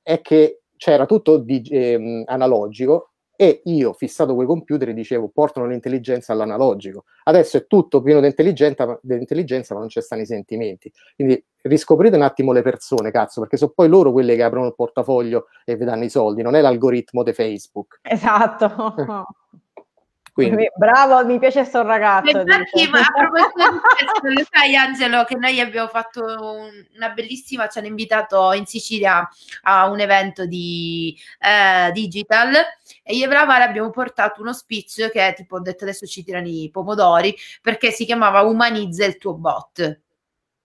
è che c'era tutto di, eh, analogico e io, fissato quei computer, dicevo portano l'intelligenza all'analogico. Adesso è tutto pieno di intelligenza, ma non ci stanno i sentimenti. Quindi riscoprite un attimo le persone, cazzo, perché sono poi loro quelle che aprono il portafoglio e vi danno i soldi, non è l'algoritmo di Facebook. Esatto. Quindi. Bravo, mi piace sto ragazzo. Infatti, ma a proposito di questo, sai Angelo che noi abbiamo fatto una bellissima, ci hanno invitato in Sicilia a un evento di eh, digital e io e Bravara abbiamo portato uno speech che tipo ho detto adesso ci tirano i pomodori perché si chiamava Umanizza il tuo bot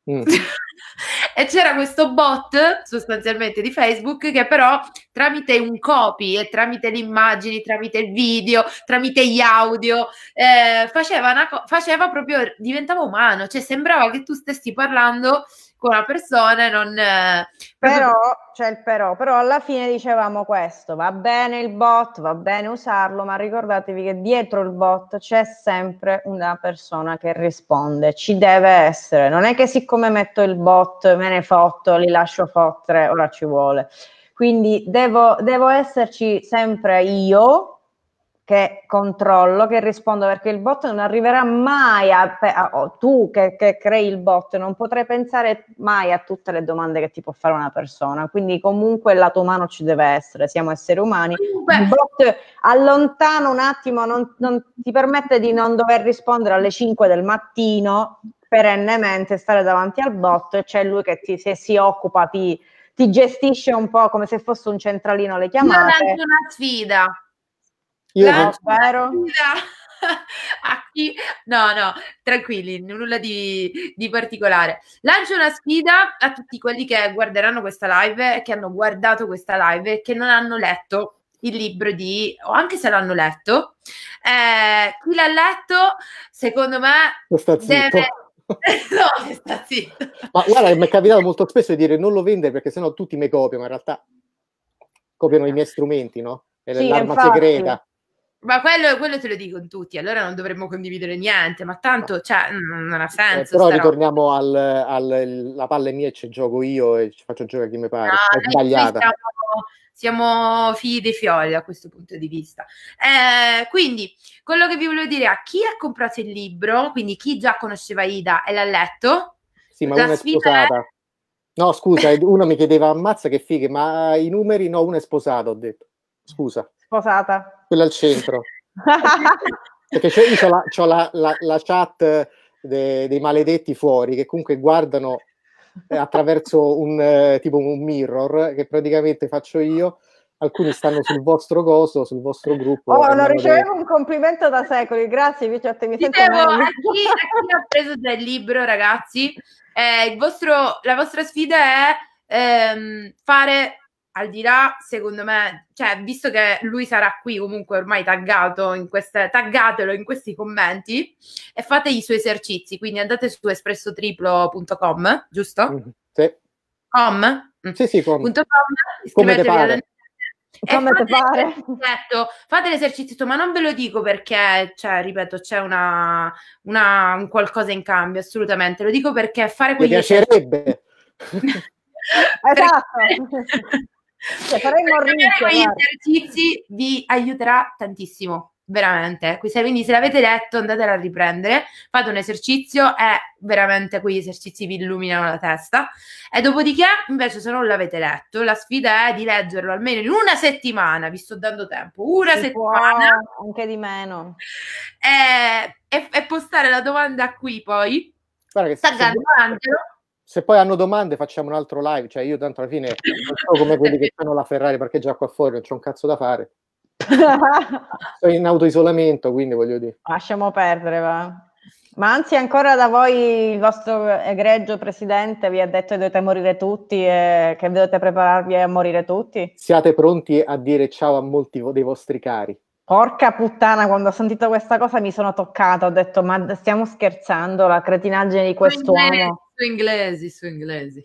Mm. e c'era questo bot sostanzialmente di Facebook che però tramite un copy e tramite le immagini, tramite il video, tramite gli audio, eh, faceva, co- faceva proprio, diventava umano, cioè sembrava che tu stessi parlando con una persona non... Eh, però, c'è cioè il però, però alla fine dicevamo questo, va bene il bot, va bene usarlo, ma ricordatevi che dietro il bot c'è sempre una persona che risponde, ci deve essere, non è che siccome metto il bot me ne fotto, li lascio fottere, ora ci vuole. Quindi devo, devo esserci sempre io che controllo, che rispondo, perché il bot non arriverà mai a, a oh, tu che, che, crei il bot, non potrai pensare mai a tutte le domande che ti può fare una persona. Quindi comunque il lato umano ci deve essere, siamo esseri umani. Comunque. Il bot allontana un attimo, non, non, ti permette di non dover rispondere alle 5 del mattino perennemente, stare davanti al bot, c'è lui che ti, se si occupa ti, ti gestisce un po' come se fosse un centralino le chiamate. Non è anche una sfida io Lancio vero? a chi... No, no, tranquilli, nulla di, di, particolare. Lancio una sfida a tutti quelli che guarderanno questa live, che hanno guardato questa live e che non hanno letto il libro di, o anche se l'hanno letto, eh, chi l'ha letto, secondo me, deve... no, sta zitto. Ma guarda, mi è capitato molto spesso di dire non lo vendere perché sennò tutti mi copiano, in realtà copiano i miei strumenti, no? È sì, l'arma infatti. segreta. Ma quello, quello, te lo dicono tutti, allora non dovremmo condividere niente, ma tanto cioè, non ha eh, senso. Eh, però ritorniamo alla al, palla è mia e ci gioco io e ci faccio giocare chi mi pare. No, ah, è eh, sbagliata. Siamo, siamo figli dei fiori da questo punto di vista. Eh, quindi, quello che vi volevo dire a chi ha comprato il libro, quindi chi già conosceva Ida e l'ha letto. Sì, ma una è sposata. È... No, scusa, uno mi chiedeva, ammazza che fighe, ma i numeri, no, una è sposata, ho detto. Scusa. Sposata quella al centro. Perché cioè io ho la, c'ho la, la, la chat de, dei maledetti fuori che comunque guardano eh, attraverso un eh, tipo un mirror che praticamente faccio io. Alcuni stanno sul vostro coso, sul vostro gruppo. Oh, non ricevevo dei... un complimento da secoli, grazie Viciotte, mi Dicevo, sento a chi, a chi ha preso del libro, ragazzi, eh, vostro, la vostra sfida è ehm, fare al di là, secondo me, cioè, visto che lui sarà qui comunque ormai taggato in queste, taggatelo in questi commenti e fate i suoi esercizi. Quindi andate su espressotriplo.com, giusto? Mm-hmm. sì. Com? Mm. Sì, sì, com. com. come fate, fare. L'esercizio, fate l'esercizio, ma non ve lo dico perché, cioè, ripeto, c'è una, una, un qualcosa in cambio, assolutamente. Lo dico perché fare quegli Mi piacerebbe. esatto. Cioè, faremo ricco, gli esercizi vi aiuterà tantissimo veramente. Quindi se l'avete letto andatela a riprendere, fate un esercizio e veramente quegli esercizi vi illuminano la testa. E dopodiché, invece, se non l'avete letto, la sfida è di leggerlo almeno in una settimana, vi sto dando tempo, una si settimana. anche di meno. E, eh, e, e, postare la domanda qui poi. Guarda che Angelo se poi hanno domande facciamo un altro live, cioè io tanto alla fine non so come quelli che fanno la Ferrari perché già qua fuori, non c'è un cazzo da fare. sono in autoisolamento, quindi voglio dire. Lasciamo perdere, va. Ma anzi, ancora da voi il vostro egregio presidente vi ha detto che dovete morire tutti e che dovete prepararvi a morire tutti? Siate pronti a dire ciao a molti dei vostri cari. Porca puttana, quando ho sentito questa cosa mi sono toccata, ho detto ma stiamo scherzando, la cretinaggine di quest'uomo inglesi, su inglesi.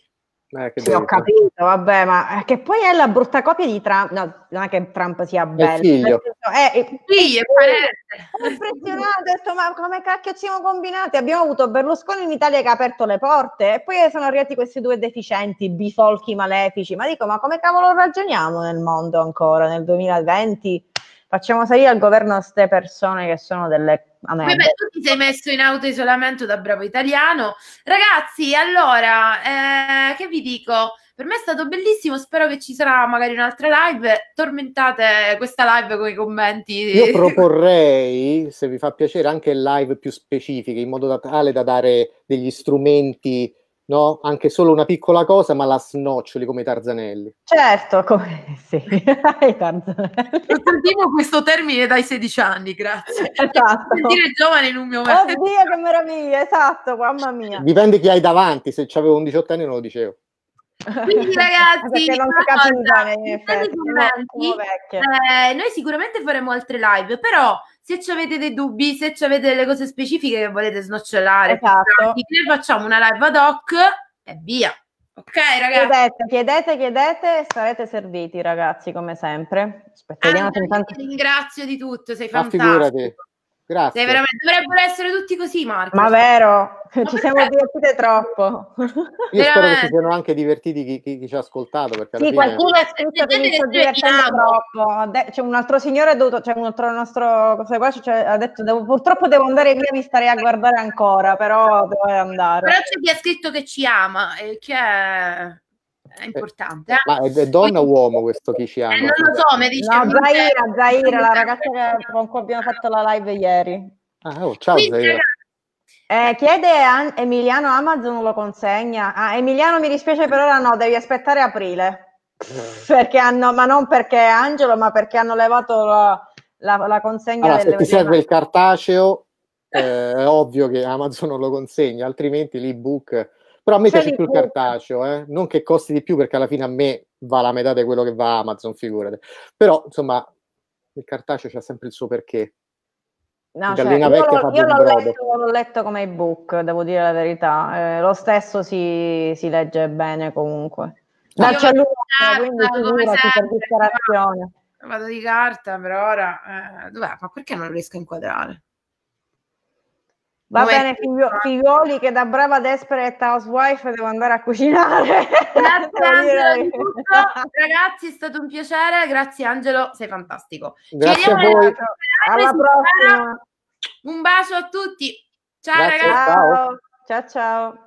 Eh, sì, ho capito, vabbè, ma eh, che poi è la brutta copia di Trump. No, non è che Trump sia bello. figlio. Eh, eh, è, è, sì, è parente. Impressionato, ho detto, ma come cacchio siamo combinati? Abbiamo avuto Berlusconi in Italia che ha aperto le porte e poi sono arrivati questi due deficienti, bifolchi malefici. Ma dico, ma come cavolo ragioniamo nel mondo ancora nel 2020? facciamo salire al governo queste persone che sono delle Vabbè, tu ti sei messo in auto isolamento da bravo italiano. Ragazzi, allora, eh, che vi dico? Per me è stato bellissimo, spero che ci sarà magari un'altra live. Tormentate questa live con i commenti. Io proporrei, se vi fa piacere, anche live più specifiche, in modo tale da dare degli strumenti no? Anche solo una piccola cosa, ma la snoccioli come i Tarzanelli. Certo, come sì, i Tarzanelli. Sentivo questo termine dai 16 anni, grazie. Esatto. Sentire giovane in un mio oh, momento. Oddio, che meraviglia, esatto, mamma mia. Dipende chi hai davanti, se avevo 18 anni non lo dicevo. Quindi ragazzi, non cosa, nei commenti, eh, noi sicuramente faremo altre live, però se avete dei dubbi, se avete delle cose specifiche che volete snocciolare, esatto. facciamo una live ad hoc e via. Ok, ragazzi. Chiedete, chiedete, chiedete sarete serviti, ragazzi, come sempre. Aspetta, Andrea, ah, tanti... Ti ringrazio di tutto, sei fantastico. Ah, figurati. Grazie. Sei veramente, dovrebbero essere tutti così, Marco. Ma vero, Ma ci siamo divertite troppo. Io spero che si siano anche divertiti chi, chi, chi ci ha ascoltato. Perché sì, qualcuno ha scritto divertendo troppo. De- c'è un altro signore, è dovuto, c'è un altro nostro cosa qua, cioè, ha detto devo, purtroppo devo andare via, mi starei a guardare ancora, però devo andare. Però c'è chi ha scritto che ci ama e che è è eh, importante. Ma eh. è donna o uomo questo chi ci ama? Eh, non lo so, mi dice... No, Zaira, Zaira, la ragazza con cui abbiamo fatto la live ieri. Ah, oh, ciao Quindi, Zaira. Eh, chiede a Emiliano Amazon lo consegna. Ah, Emiliano mi dispiace per ora no, devi aspettare aprile. Perché hanno, ma non perché Angelo, ma perché hanno levato la, la, la consegna allora, delle, Se ti serve il cartaceo, eh, è ovvio che Amazon non lo consegna, altrimenti l'ebook però a me cioè, piace più il cartaceo, eh? non che costi di più perché alla fine a me va la metà di quello che va Amazon, figurate. Però insomma, il cartaceo c'ha sempre il suo perché. No, cioè, io, l'ho, io l'ho, letto, l'ho, letto, come ebook, devo dire la verità. Eh, lo stesso si, si, legge bene comunque. Dal ah. cellulare, quindi figurati per disperazione. Vado di carta però ora. Eh, dov'è? Ma perché non riesco a inquadrare? Va bene, figlio, figlioli che da brava desperate housewife devo andare a cucinare. Grazie Angelo di tutto. Ragazzi, è stato un piacere. Grazie Angelo, sei fantastico. Grazie Chiediamo a voi. Alla Un bacio a tutti. Ciao Grazie, ragazzi. ciao ciao. ciao.